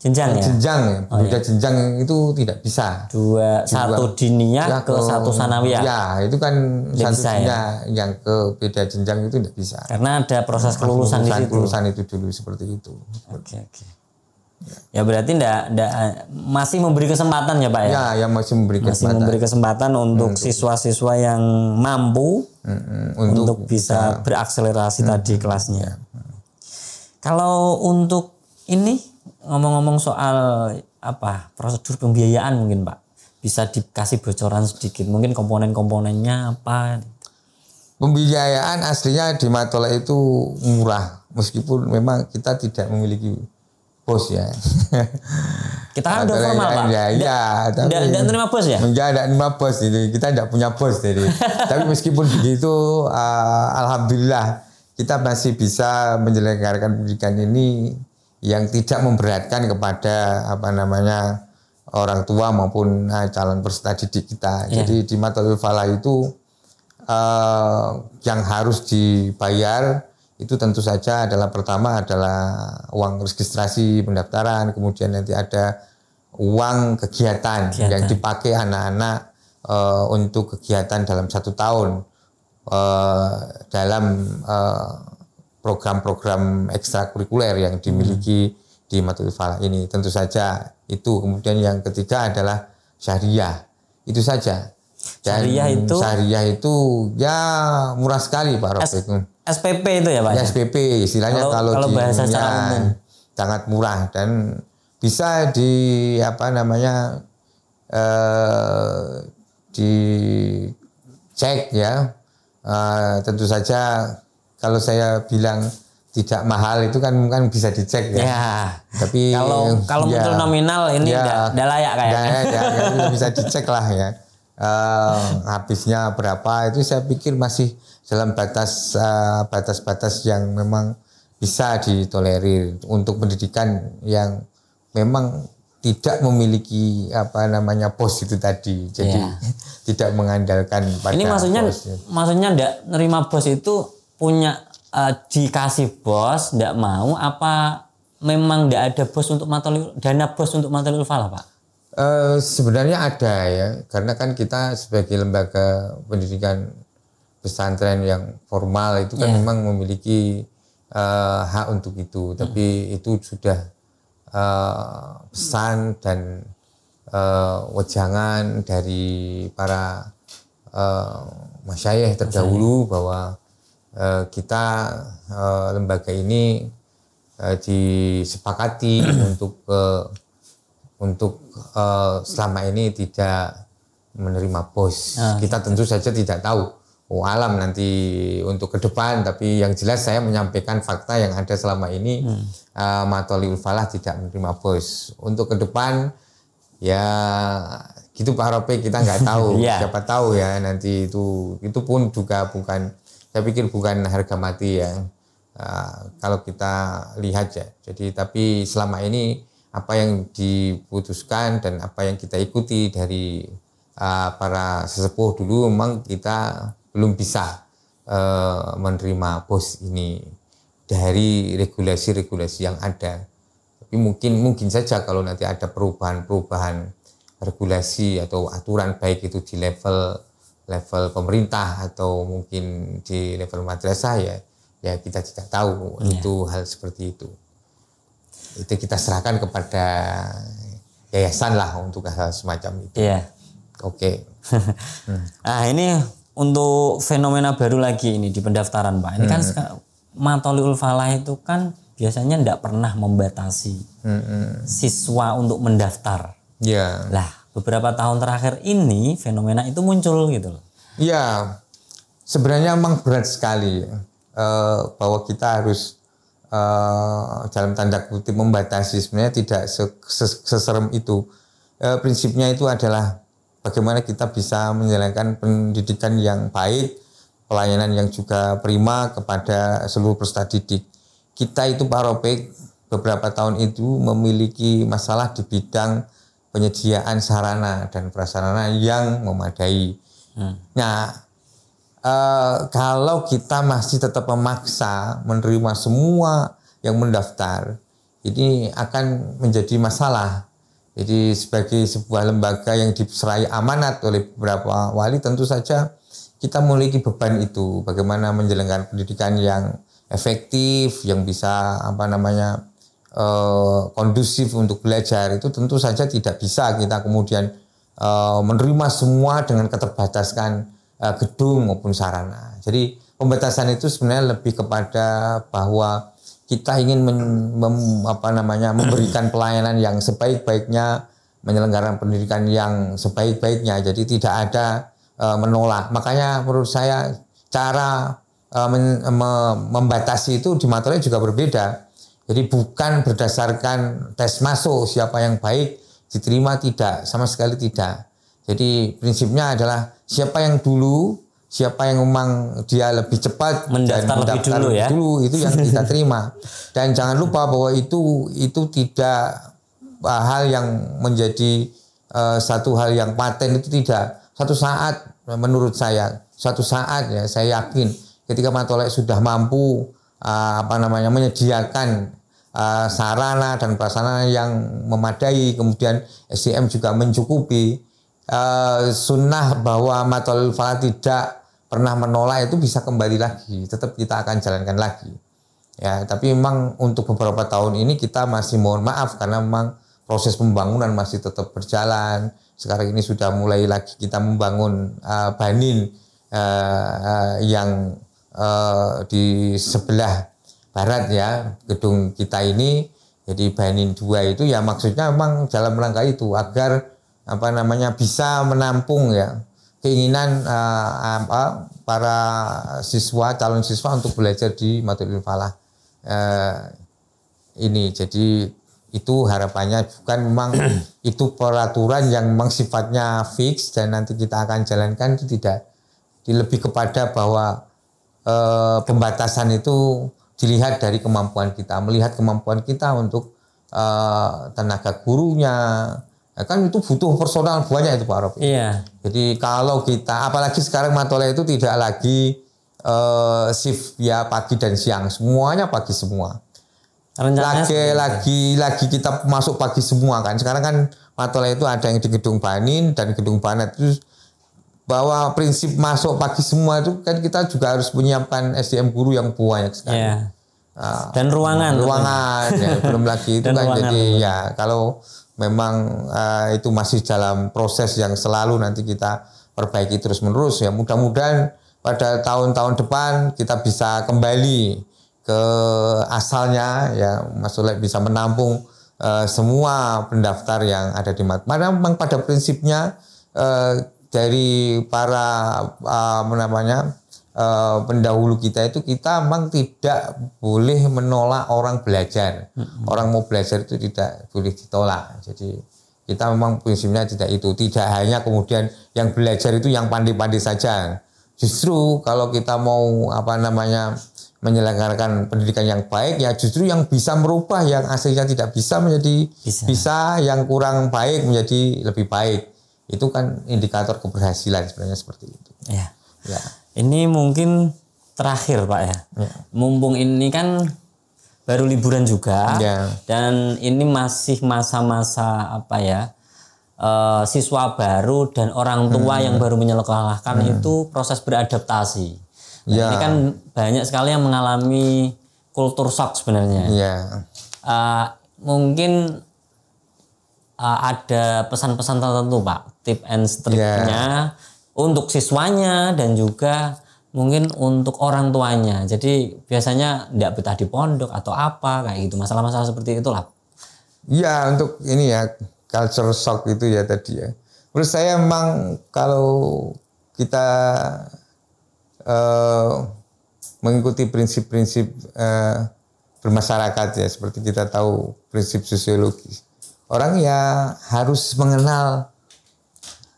jenjang ya? jenjang ya oh, berbeda iya. jenjang itu tidak bisa dua satu dininya ke, ke satu sanawiyah ya itu kan tidak satu bisa, ya? yang ke beda jenjang itu tidak bisa karena ada proses kelulusan, kelulusan di situ kelulusan itu dulu seperti itu oke oke Ya. berarti ndak ndak masih memberi kesempatan ya Pak ya. Ya, ya masih memberi kesempatan. Masih memberi kesempatan untuk siswa-siswa yang mampu -hmm. untuk, untuk bisa, bisa berakselerasi -hmm. tadi kelasnya. Ya. Kalau untuk ini ngomong-ngomong soal apa prosedur pembiayaan mungkin Pak bisa dikasih bocoran sedikit mungkin komponen-komponennya apa pembiayaan aslinya di Matola itu murah meskipun memang kita tidak memiliki bos ya kita kan udah formal ya, pak ya, ya tapi tidak terima bos ya tidak tidak terima bos jadi kita tidak punya bos jadi tapi meskipun begitu uh, alhamdulillah kita masih bisa menyelenggarakan pendidikan ini yang tidak memberatkan kepada apa namanya orang tua maupun nah, calon peserta didik kita. Yeah. Jadi di Matul Falah itu uh, yang harus dibayar itu tentu saja adalah pertama adalah uang registrasi pendaftaran, kemudian nanti ada uang kegiatan, kegiatan. yang dipakai anak-anak uh, untuk kegiatan dalam satu tahun Eh, dalam eh, program-program uh, ekstrakurikuler yang hmm. dimiliki di Matul Falah ini. Tentu saja itu. Kemudian yang ketiga adalah syariah. Itu saja. Dan syariah itu syariah itu ya murah sekali Pak Rob SPP itu ya Pak. Ya, SPP istilahnya kalau, kalau, kalau bahasa secara sangat murah dan bisa di apa namanya eh, dicek ya uh, tentu saja kalau saya bilang tidak mahal itu kan kan bisa dicek ya. ya. Tapi kalau kalau ya, muncul nominal ini ya, udah layak kayaknya. Ya, ya, ya bisa dicek lah ya. Uh, habisnya berapa itu saya pikir masih dalam batas eh, batas-batas uh, yang memang bisa ditolerir untuk pendidikan yang memang tidak memiliki apa namanya pos itu tadi. Jadi yeah. tidak mengandalkan pada Ini maksudnya bos. maksudnya tidak nerima bos itu punya uh, dikasih bos tidak mau apa memang tidak ada bos untuk matoli dana bos untuk matoli falah, Pak? Uh, sebenarnya ada ya, karena kan kita sebagai lembaga pendidikan pesantren yang formal itu kan yeah. memang memiliki uh, hak untuk itu, tapi hmm. itu sudah uh, pesan dan uh, wejangan dari para uh, masyayikh terdahulu bahwa uh, kita uh, lembaga ini uh, disepakati untuk uh, untuk uh, selama ini tidak menerima bos. Ah, kita tentu saja tidak tahu oh, alam nanti untuk ke depan tapi yang jelas saya menyampaikan fakta yang ada selama ini hmm. uh, Matoliul Falah tidak menerima bos untuk ke depan ya gitu Pak Rope kita nggak tahu yeah. siapa tahu ya nanti itu itu pun juga bukan saya pikir bukan harga mati ya uh, kalau kita lihat ya jadi tapi selama ini apa yang diputuskan dan apa yang kita ikuti dari uh, para sesepuh dulu memang kita belum bisa uh, menerima bos ini dari regulasi-regulasi yang ada. Tapi mungkin mungkin saja kalau nanti ada perubahan-perubahan regulasi atau aturan baik itu di level level pemerintah atau mungkin di level madrasah ya ya kita tidak tahu yeah. itu hal seperti itu itu kita serahkan kepada yayasan lah untuk hal, semacam itu. Yeah. Oke. Okay. hmm. ah ini untuk fenomena baru lagi ini di pendaftaran Pak. Ini kan hmm. kan Matoliul Falah itu kan biasanya tidak pernah membatasi hmm, hmm. siswa untuk mendaftar. Ya. Lah beberapa tahun terakhir ini fenomena itu muncul gitu loh. Iya, sebenarnya memang berat sekali uh, bahwa kita harus uh, dalam tanda kutip membatasi sebenarnya tidak seserem itu. Uh, prinsipnya itu adalah bagaimana kita bisa menjalankan pendidikan yang baik, pelayanan yang juga prima kepada seluruh peserta didik. Kita itu Pak beberapa tahun itu memiliki masalah di bidang penyediaan sarana dan prasarana yang memadai. Hmm. Nah, e, kalau kita masih tetap memaksa menerima semua yang mendaftar, ini akan menjadi masalah jadi sebagai sebuah lembaga yang diserai amanat oleh beberapa wali tentu saja kita memiliki beban itu bagaimana menjalankan pendidikan yang efektif yang bisa apa namanya e, kondusif untuk belajar itu tentu saja tidak bisa kita kemudian e, menerima semua dengan keterbatasan e, gedung maupun sarana. Jadi pembatasan itu sebenarnya lebih kepada bahwa kita ingin men, mem, apa namanya memberikan pelayanan yang sebaik-baiknya, menyelenggarakan pendidikan yang sebaik-baiknya. Jadi tidak ada uh, menolak. Makanya menurut saya cara uh, men, me, membatasi itu di materi juga berbeda. Jadi bukan berdasarkan tes masuk siapa yang baik diterima tidak sama sekali tidak. Jadi prinsipnya adalah siapa yang dulu siapa yang memang dia lebih cepat mendaftar, dan mendaftar lebih dulu, lebih ya? itu yang kita terima dan jangan lupa bahwa itu itu tidak eh, hal yang menjadi uh, satu hal yang paten itu tidak satu saat menurut saya satu saat ya saya yakin ketika Matolek sudah mampu uh, apa namanya menyediakan uh, sarana dan prasarana yang memadai kemudian SDM juga mencukupi uh, sunnah bahwa Matolek Falah tidak pernah menolak itu bisa kembali lagi, tetap kita akan jalankan lagi. Ya, tapi memang untuk beberapa tahun ini kita masih mohon maaf karena memang proses pembangunan masih tetap berjalan. Sekarang ini sudah mulai lagi kita membangun uh, eh, banin uh, eh, uh, eh, yang uh, di sebelah barat ya gedung kita ini. Jadi banin dua itu ya maksudnya memang dalam rangka itu agar apa namanya bisa menampung ya keinginan uh, apa, para siswa calon siswa untuk belajar di Matul Falah uh, ini jadi itu harapannya bukan memang itu peraturan yang memang sifatnya fix dan nanti kita akan jalankan itu tidak lebih kepada bahwa e, pembatasan itu dilihat dari kemampuan kita melihat kemampuan kita untuk e, tenaga gurunya Ya kan itu butuh personal banyak itu Pak Rob. Iya. Jadi kalau kita apalagi sekarang Matola itu tidak lagi uh, shift ya pagi dan siang, semuanya pagi semua. Rencana lagi lagi lagi kita masuk pagi semua kan. Sekarang kan Matola itu ada yang di Gedung Banin dan Gedung Banet itu bahwa prinsip masuk pagi semua itu kan kita juga harus menyiapkan SDM guru yang banyak sekali. Iya. Nah, dan ruangan. Ruangan ya, belum lagi itu kan ruangan. jadi ya kalau memang uh, itu masih dalam proses yang selalu nanti kita perbaiki terus-menerus ya. Mudah-mudahan pada tahun-tahun depan kita bisa kembali ke asalnya ya Mas Soleh bisa menampung uh, semua pendaftar yang ada di Mat. Padahal memang pada prinsipnya uh, dari para uh, namanya Eh, pendahulu kita itu kita memang tidak boleh menolak orang belajar. Hmm. Orang mau belajar itu tidak boleh ditolak. Jadi kita memang prinsipnya tidak itu. Tidak hanya kemudian yang belajar itu yang pandai-pandai saja. Justru kalau kita mau apa namanya menyelenggarakan pendidikan yang baik ya justru yang bisa merubah yang aslinya tidak bisa menjadi bisa, bisa yang kurang baik menjadi lebih baik. Itu kan indikator keberhasilan sebenarnya seperti itu. Ya. ya. Ini mungkin terakhir Pak ya. ya. Mumpung ini kan baru liburan juga ya. dan ini masih masa-masa apa ya? Uh, siswa baru dan orang tua hmm. yang baru menyelekalahkan hmm. itu proses beradaptasi. Nah, ya. Ini kan banyak sekali yang mengalami kultur shock sebenarnya. Ya. Uh, mungkin uh, ada pesan-pesan tertentu Pak, tip and triknya yeah untuk siswanya dan juga mungkin untuk orang tuanya. Jadi biasanya tidak betah di pondok atau apa kayak gitu. Masalah-masalah seperti itulah. Iya, untuk ini ya culture shock itu ya tadi ya. Menurut saya emang kalau kita eh, mengikuti prinsip-prinsip eh, bermasyarakat ya seperti kita tahu prinsip sosiologis. Orang ya harus mengenal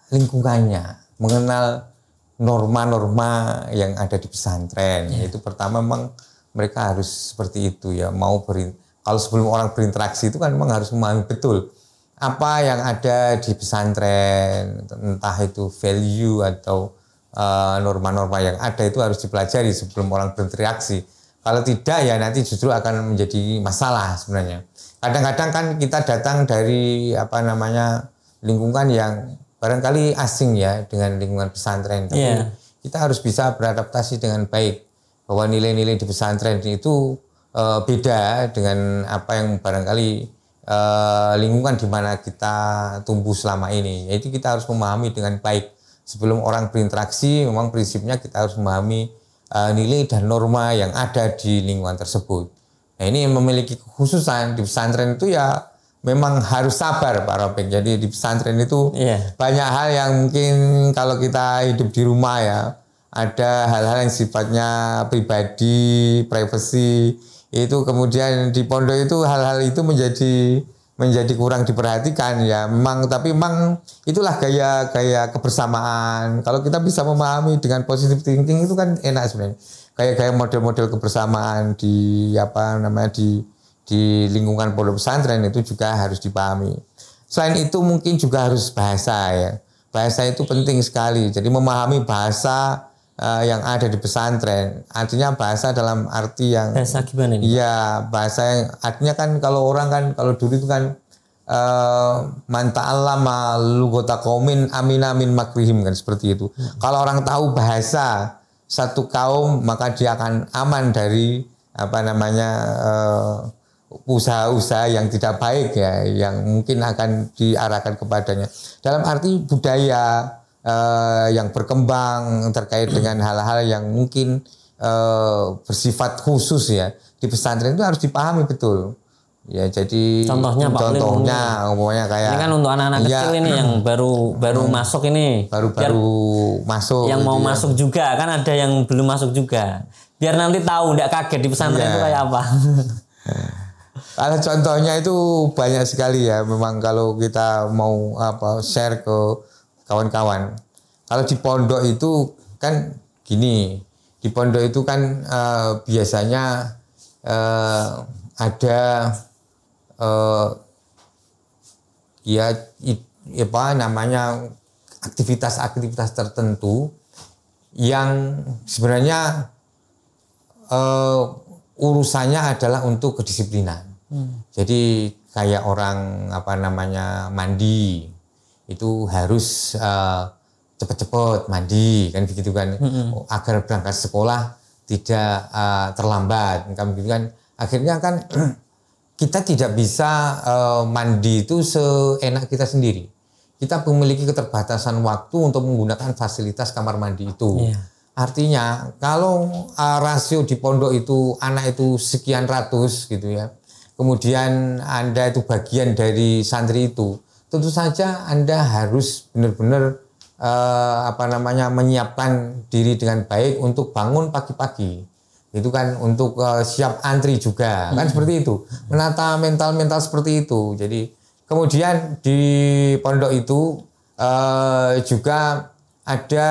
lingkungannya mengenal norma-norma yang ada di pesantren. Yeah. Yaitu pertama memang mereka harus seperti itu ya mau berin kalau sebelum orang berinteraksi itu kan memang harus memahami betul apa yang ada di pesantren entah itu value atau eh, norma-norma uh, norma -norma yang ada itu harus dipelajari sebelum orang berinteraksi. Kalau tidak ya nanti justru akan menjadi masalah sebenarnya. Kadang-kadang kan kita datang dari apa namanya lingkungan yang barangkali asing ya dengan lingkungan pesantren. Tapi yeah. kita harus bisa beradaptasi dengan baik bahwa nilai-nilai di pesantren itu uh, beda dengan apa yang barangkali uh, lingkungan di mana kita tumbuh selama ini. Jadi kita harus memahami dengan baik sebelum orang berinteraksi. Memang prinsipnya kita harus memahami uh, nilai dan norma yang ada di lingkungan tersebut. Nah ini memiliki khususan di pesantren itu ya memang harus sabar Pak Robek. Jadi di pesantren itu yeah. banyak hal yang mungkin kalau kita hidup di rumah ya ada hal-hal yang sifatnya pribadi, privasi itu kemudian di pondok itu hal-hal itu menjadi menjadi kurang diperhatikan ya memang tapi memang itulah gaya gaya kebersamaan kalau kita bisa memahami dengan positif thinking itu kan enak sebenarnya kayak gaya model-model kebersamaan di apa namanya di di lingkungan pondok pesantren itu juga harus dipahami. Selain itu mungkin juga harus bahasa ya. Bahasa itu penting sekali. Jadi memahami bahasa uh, yang ada di pesantren. Artinya bahasa dalam arti yang bahasa gimana ini? Iya, bahasa yang artinya kan kalau orang kan kalau dulu itu kan Uh, eh, manta'allama lugota komin amin amin makrihim kan seperti itu. Hmm. Kalau orang tahu bahasa satu kaum maka dia akan aman dari apa namanya uh, usaha-usaha yang tidak baik ya yang mungkin akan diarahkan kepadanya dalam arti budaya eh, yang berkembang terkait dengan hal-hal yang mungkin eh, bersifat khusus ya di pesantren itu harus dipahami betul ya jadi contohnya Pak contohnya umumnya kayak ini kan untuk anak-anak ya, kecil ini yang baru baru hmm, masuk ini baru baru masuk yang mau gitu ya. masuk juga kan ada yang belum masuk juga biar nanti tahu tidak kaget di pesantren ya. itu kayak apa Kalau contohnya itu banyak sekali ya. Memang kalau kita mau apa share ke kawan-kawan. Kalau di pondok itu kan gini. Di pondok itu kan uh, biasanya uh, ada uh, ya i, apa namanya aktivitas-aktivitas tertentu yang sebenarnya uh, urusannya adalah untuk kedisiplinan. Jadi kayak orang apa namanya mandi itu harus uh, cepet-cepet mandi kan begitu kan hmm. agar berangkat sekolah tidak uh, terlambat kan begitu kan akhirnya kan kita tidak bisa uh, mandi itu seenak kita sendiri kita memiliki keterbatasan waktu untuk menggunakan fasilitas kamar mandi itu yeah. artinya kalau uh, rasio di pondok itu anak itu sekian ratus gitu ya kemudian Anda itu bagian dari santri itu, tentu saja Anda harus benar-benar eh, apa namanya menyiapkan diri dengan baik untuk bangun pagi-pagi. Itu kan untuk eh, siap antri juga, kan hmm. kan seperti itu. Menata mental-mental seperti itu. Jadi kemudian di pondok itu eh, juga ada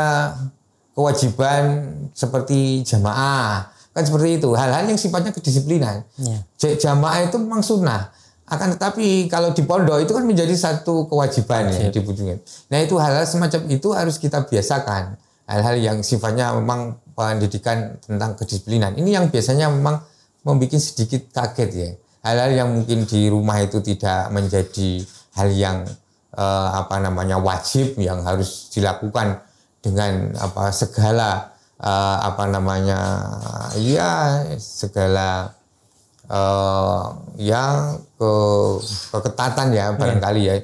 kewajiban seperti jamaah kan seperti itu hal-hal yang sifatnya kedisiplinan ya. jamaah itu memang sunnah akan tetapi kalau di pondok itu kan menjadi satu kewajiban ya, ya dibutuhkan nah itu hal-hal semacam itu harus kita biasakan hal-hal yang sifatnya memang pendidikan tentang kedisiplinan ini yang biasanya memang membuat sedikit kaget ya hal-hal yang mungkin di rumah itu tidak menjadi hal yang eh, apa namanya wajib yang harus dilakukan dengan apa segala uh, apa namanya ya segala uh, ya ke keketatan ya hmm. barangkali ya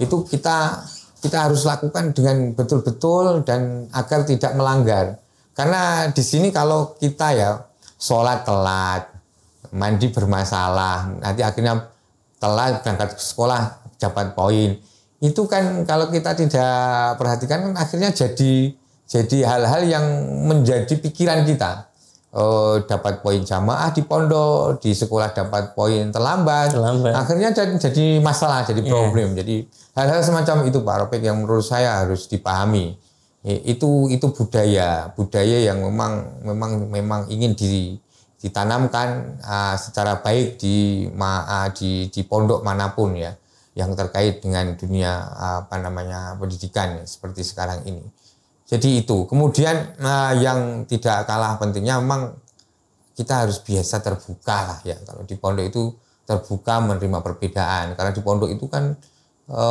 itu kita kita harus lakukan dengan betul-betul dan agar tidak melanggar karena di sini kalau kita ya sholat telat mandi bermasalah nanti akhirnya telat berangkat ke sekolah dapat poin itu kan kalau kita tidak perhatikan kan akhirnya jadi jadi hal-hal yang menjadi pikiran kita oh, dapat poin jamaah di pondok, di sekolah dapat poin terlambat. terlambat. Akhirnya jadi masalah, jadi iya. problem. Yeah. Jadi hal-hal semacam itu Pak Ropik yang menurut saya harus dipahami. Itu itu budaya, budaya yang memang memang memang ingin di, ditanamkan uh, secara baik di ma, uh, di di pondok manapun ya yang terkait dengan dunia uh, apa namanya pendidikan seperti sekarang ini. Jadi itu. Kemudian nah, yang tidak kalah pentingnya memang kita harus biasa terbuka lah ya. Kalau di pondok itu terbuka menerima perbedaan. Karena di pondok itu kan e,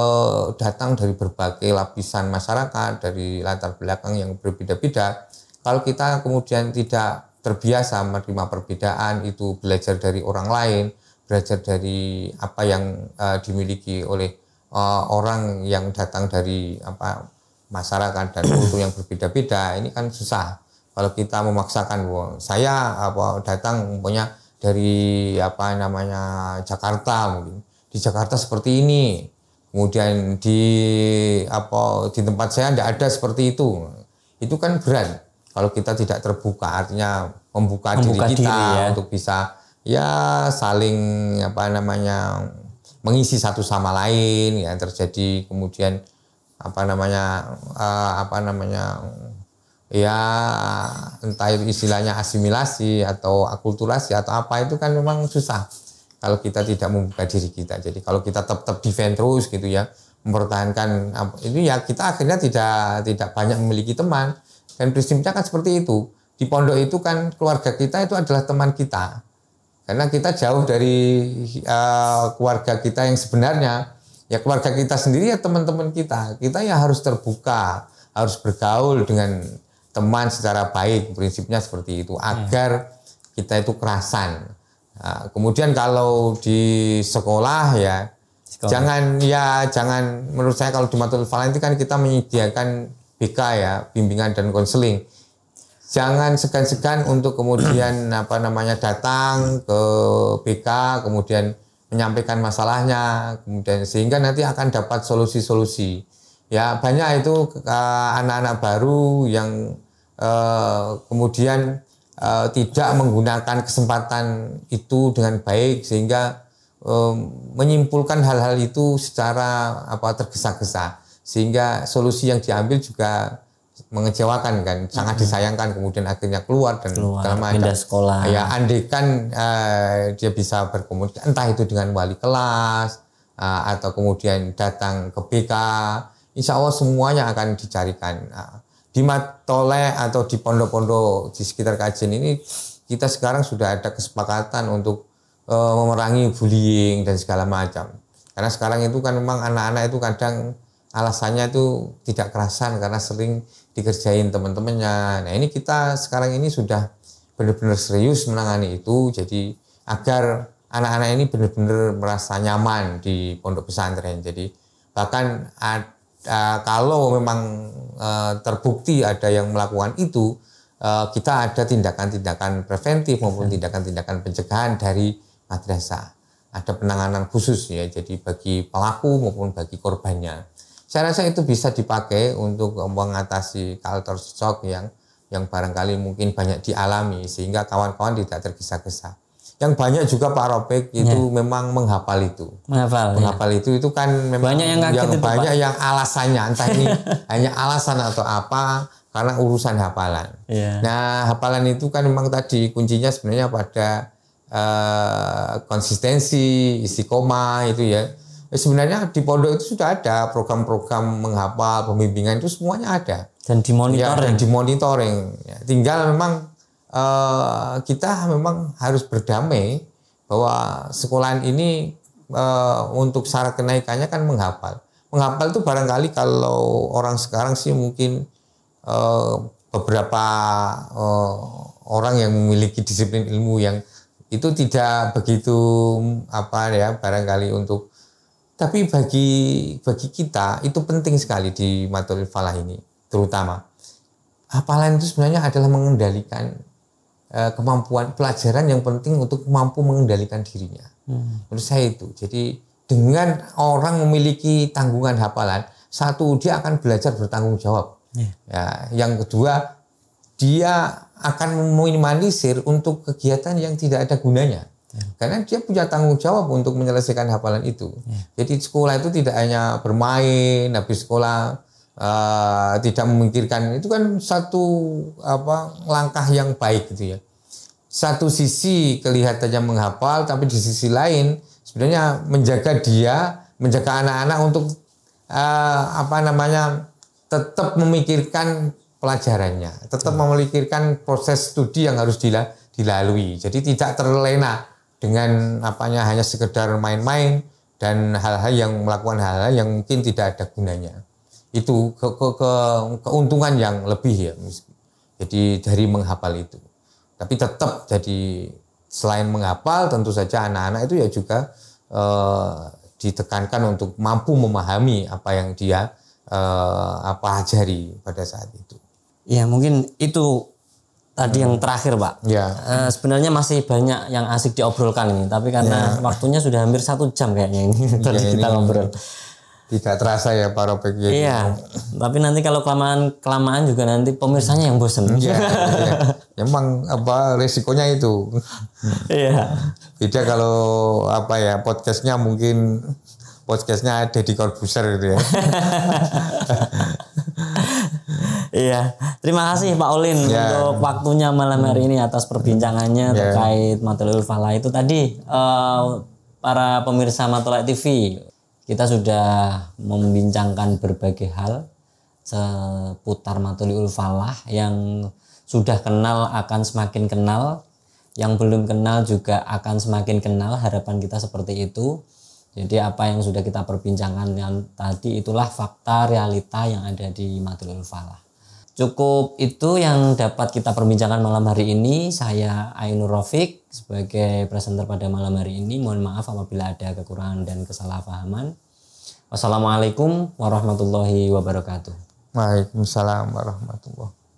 datang dari berbagai lapisan masyarakat, dari latar belakang yang berbeda-beda. Kalau kita kemudian tidak terbiasa menerima perbedaan itu belajar dari orang lain, belajar dari apa yang e, dimiliki oleh e, orang yang datang dari apa masyarakat dan kultur yang berbeda-beda ini kan susah kalau kita memaksakan wow, saya apa datang punya dari apa namanya Jakarta mungkin di Jakarta seperti ini kemudian di apa di tempat saya tidak ada seperti itu itu kan berat kalau kita tidak terbuka artinya membuka, membuka diri kita ya. untuk bisa ya saling apa namanya mengisi satu sama lain ya terjadi kemudian apa namanya uh, apa namanya ya entah itu istilahnya asimilasi atau akulturasi atau apa itu kan memang susah kalau kita tidak membuka diri kita. Jadi kalau kita tetap defend terus gitu ya, mempertahankan itu ya kita akhirnya tidak tidak banyak memiliki teman dan prinsipnya kan seperti itu. Di pondok itu kan keluarga kita itu adalah teman kita. Karena kita jauh dari uh, keluarga kita yang sebenarnya ya keluarga kita sendiri ya teman-teman kita kita ya harus terbuka harus bergaul dengan teman secara baik prinsipnya seperti itu hmm. agar kita itu kerasan nah, kemudian kalau di sekolah ya sekolah. jangan ya jangan menurut saya kalau di Matul Valenti kan kita menyediakan BK ya bimbingan dan konseling jangan segan-segan untuk kemudian apa namanya datang ke BK kemudian menyampaikan masalahnya kemudian sehingga nanti akan dapat solusi-solusi ya banyak itu eh, anak-anak baru yang uh, kemudian uh, tidak menggunakan kesempatan itu dengan baik sehingga um, menyimpulkan hal-hal itu secara apa tergesa-gesa sehingga solusi yang diambil juga mengecewakan kan sangat disayangkan kemudian akhirnya keluar dan keluar, pindah sekolah ya andekan uh, eh, dia bisa berkomunikasi entah itu dengan wali kelas uh, atau kemudian datang ke BK insya Allah semuanya akan dicarikan uh, di Matole atau di pondok-pondok di sekitar kajian ini kita sekarang sudah ada kesepakatan untuk uh, memerangi bullying dan segala macam karena sekarang itu kan memang anak-anak itu kadang alasannya itu tidak kerasan karena sering dikerjain teman-temannya. Nah ini kita sekarang ini sudah benar-benar serius menangani itu. Jadi agar anak-anak ini benar-benar merasa nyaman di pondok pesantren. Jadi bahkan ada, eh, kalau memang eh, terbukti ada yang melakukan itu, eh, kita ada tindakan-tindakan preventif maupun iya. tindakan-tindakan pencegahan dari madrasah. Ada penanganan khusus ya, jadi bagi pelaku maupun bagi korbannya. Saya rasa itu bisa dipakai untuk mengatasi culture shock yang yang barangkali mungkin banyak dialami sehingga kawan-kawan tidak tergesa-gesa. Yang banyak juga Pak Robek ya. itu ya. memang menghafal itu. Menghafal. Ya. Menghafal ya. itu itu kan memang banyak yang, yang banyak yang alasannya entah ini hanya alasan atau apa karena urusan hafalan. Ya. Nah, hafalan itu kan memang tadi kuncinya sebenarnya pada uh, konsistensi, istiqomah itu ya Ya, sebenarnya di pondok itu sudah ada program-program menghafal, pembimbingan itu semuanya ada. Dan dimonitoring. Ya, dan dimonitoring. Ya, tinggal memang uh, kita memang harus berdamai bahwa sekolah ini uh, untuk syarat kenaikannya kan menghafal. Menghafal itu barangkali kalau orang sekarang sih mungkin uh, beberapa uh, orang yang memiliki disiplin ilmu yang itu tidak begitu apa ya barangkali untuk tapi bagi bagi kita itu penting sekali di matul falah ini, terutama hafalan itu sebenarnya adalah mengendalikan e, kemampuan pelajaran yang penting untuk mampu mengendalikan dirinya. Hmm. Menurut saya itu. Jadi dengan orang memiliki tanggungan hafalan, satu dia akan belajar bertanggung jawab. Yeah. Ya, yang kedua dia akan meminimalisir untuk kegiatan yang tidak ada gunanya. Karena dia punya tanggung jawab untuk menyelesaikan hafalan itu. Ya. Jadi sekolah itu tidak hanya bermain, habis sekolah uh, tidak memikirkan itu kan satu apa langkah yang baik gitu ya. Satu sisi kelihatannya menghafal, tapi di sisi lain sebenarnya menjaga dia, menjaga anak-anak untuk uh, apa namanya tetap memikirkan pelajarannya, tetap ya. memikirkan proses studi yang harus dilalui. Jadi tidak terlena dengan apanya hanya sekedar main-main dan hal-hal yang melakukan hal-hal yang mungkin tidak ada gunanya itu ke, ke, ke keuntungan yang lebih ya jadi dari menghafal itu tapi tetap jadi selain menghafal tentu saja anak-anak itu ya juga e, ditekankan untuk mampu memahami apa yang dia e, eh, apa ajari pada saat itu ya mungkin itu tadi yang terakhir pak. Ya. Uh, sebenarnya masih banyak yang asik diobrolkan ini, tapi karena ya. waktunya sudah hampir satu jam kayaknya ini tadi ya, ini kita ngobrol. Tidak terasa ya Pak Robek. Ya. Iya, tapi nanti kalau kelamaan kelamaan juga nanti pemirsanya yang bosan. Iya, ya. Emang apa resikonya itu. Iya. Beda kalau apa ya podcastnya mungkin podcastnya ada di Corbuzier gitu ya. Iya, terima kasih Pak Olin yeah. untuk waktunya malam hari ini atas perbincangannya yeah. terkait Matulul Fala itu tadi uh, para pemirsa Matulak TV kita sudah membincangkan berbagai hal seputar Matulul Falah yang sudah kenal akan semakin kenal yang belum kenal juga akan semakin kenal harapan kita seperti itu jadi apa yang sudah kita perbincangkan yang tadi itulah fakta realita yang ada di Matulul Falah Cukup itu yang dapat kita perbincangkan malam hari ini. Saya Ainur Rafiq sebagai presenter pada malam hari ini. Mohon maaf apabila ada kekurangan dan kesalahpahaman. Wassalamualaikum warahmatullahi wabarakatuh. Waalaikumsalam warahmatullahi wabarakatuh.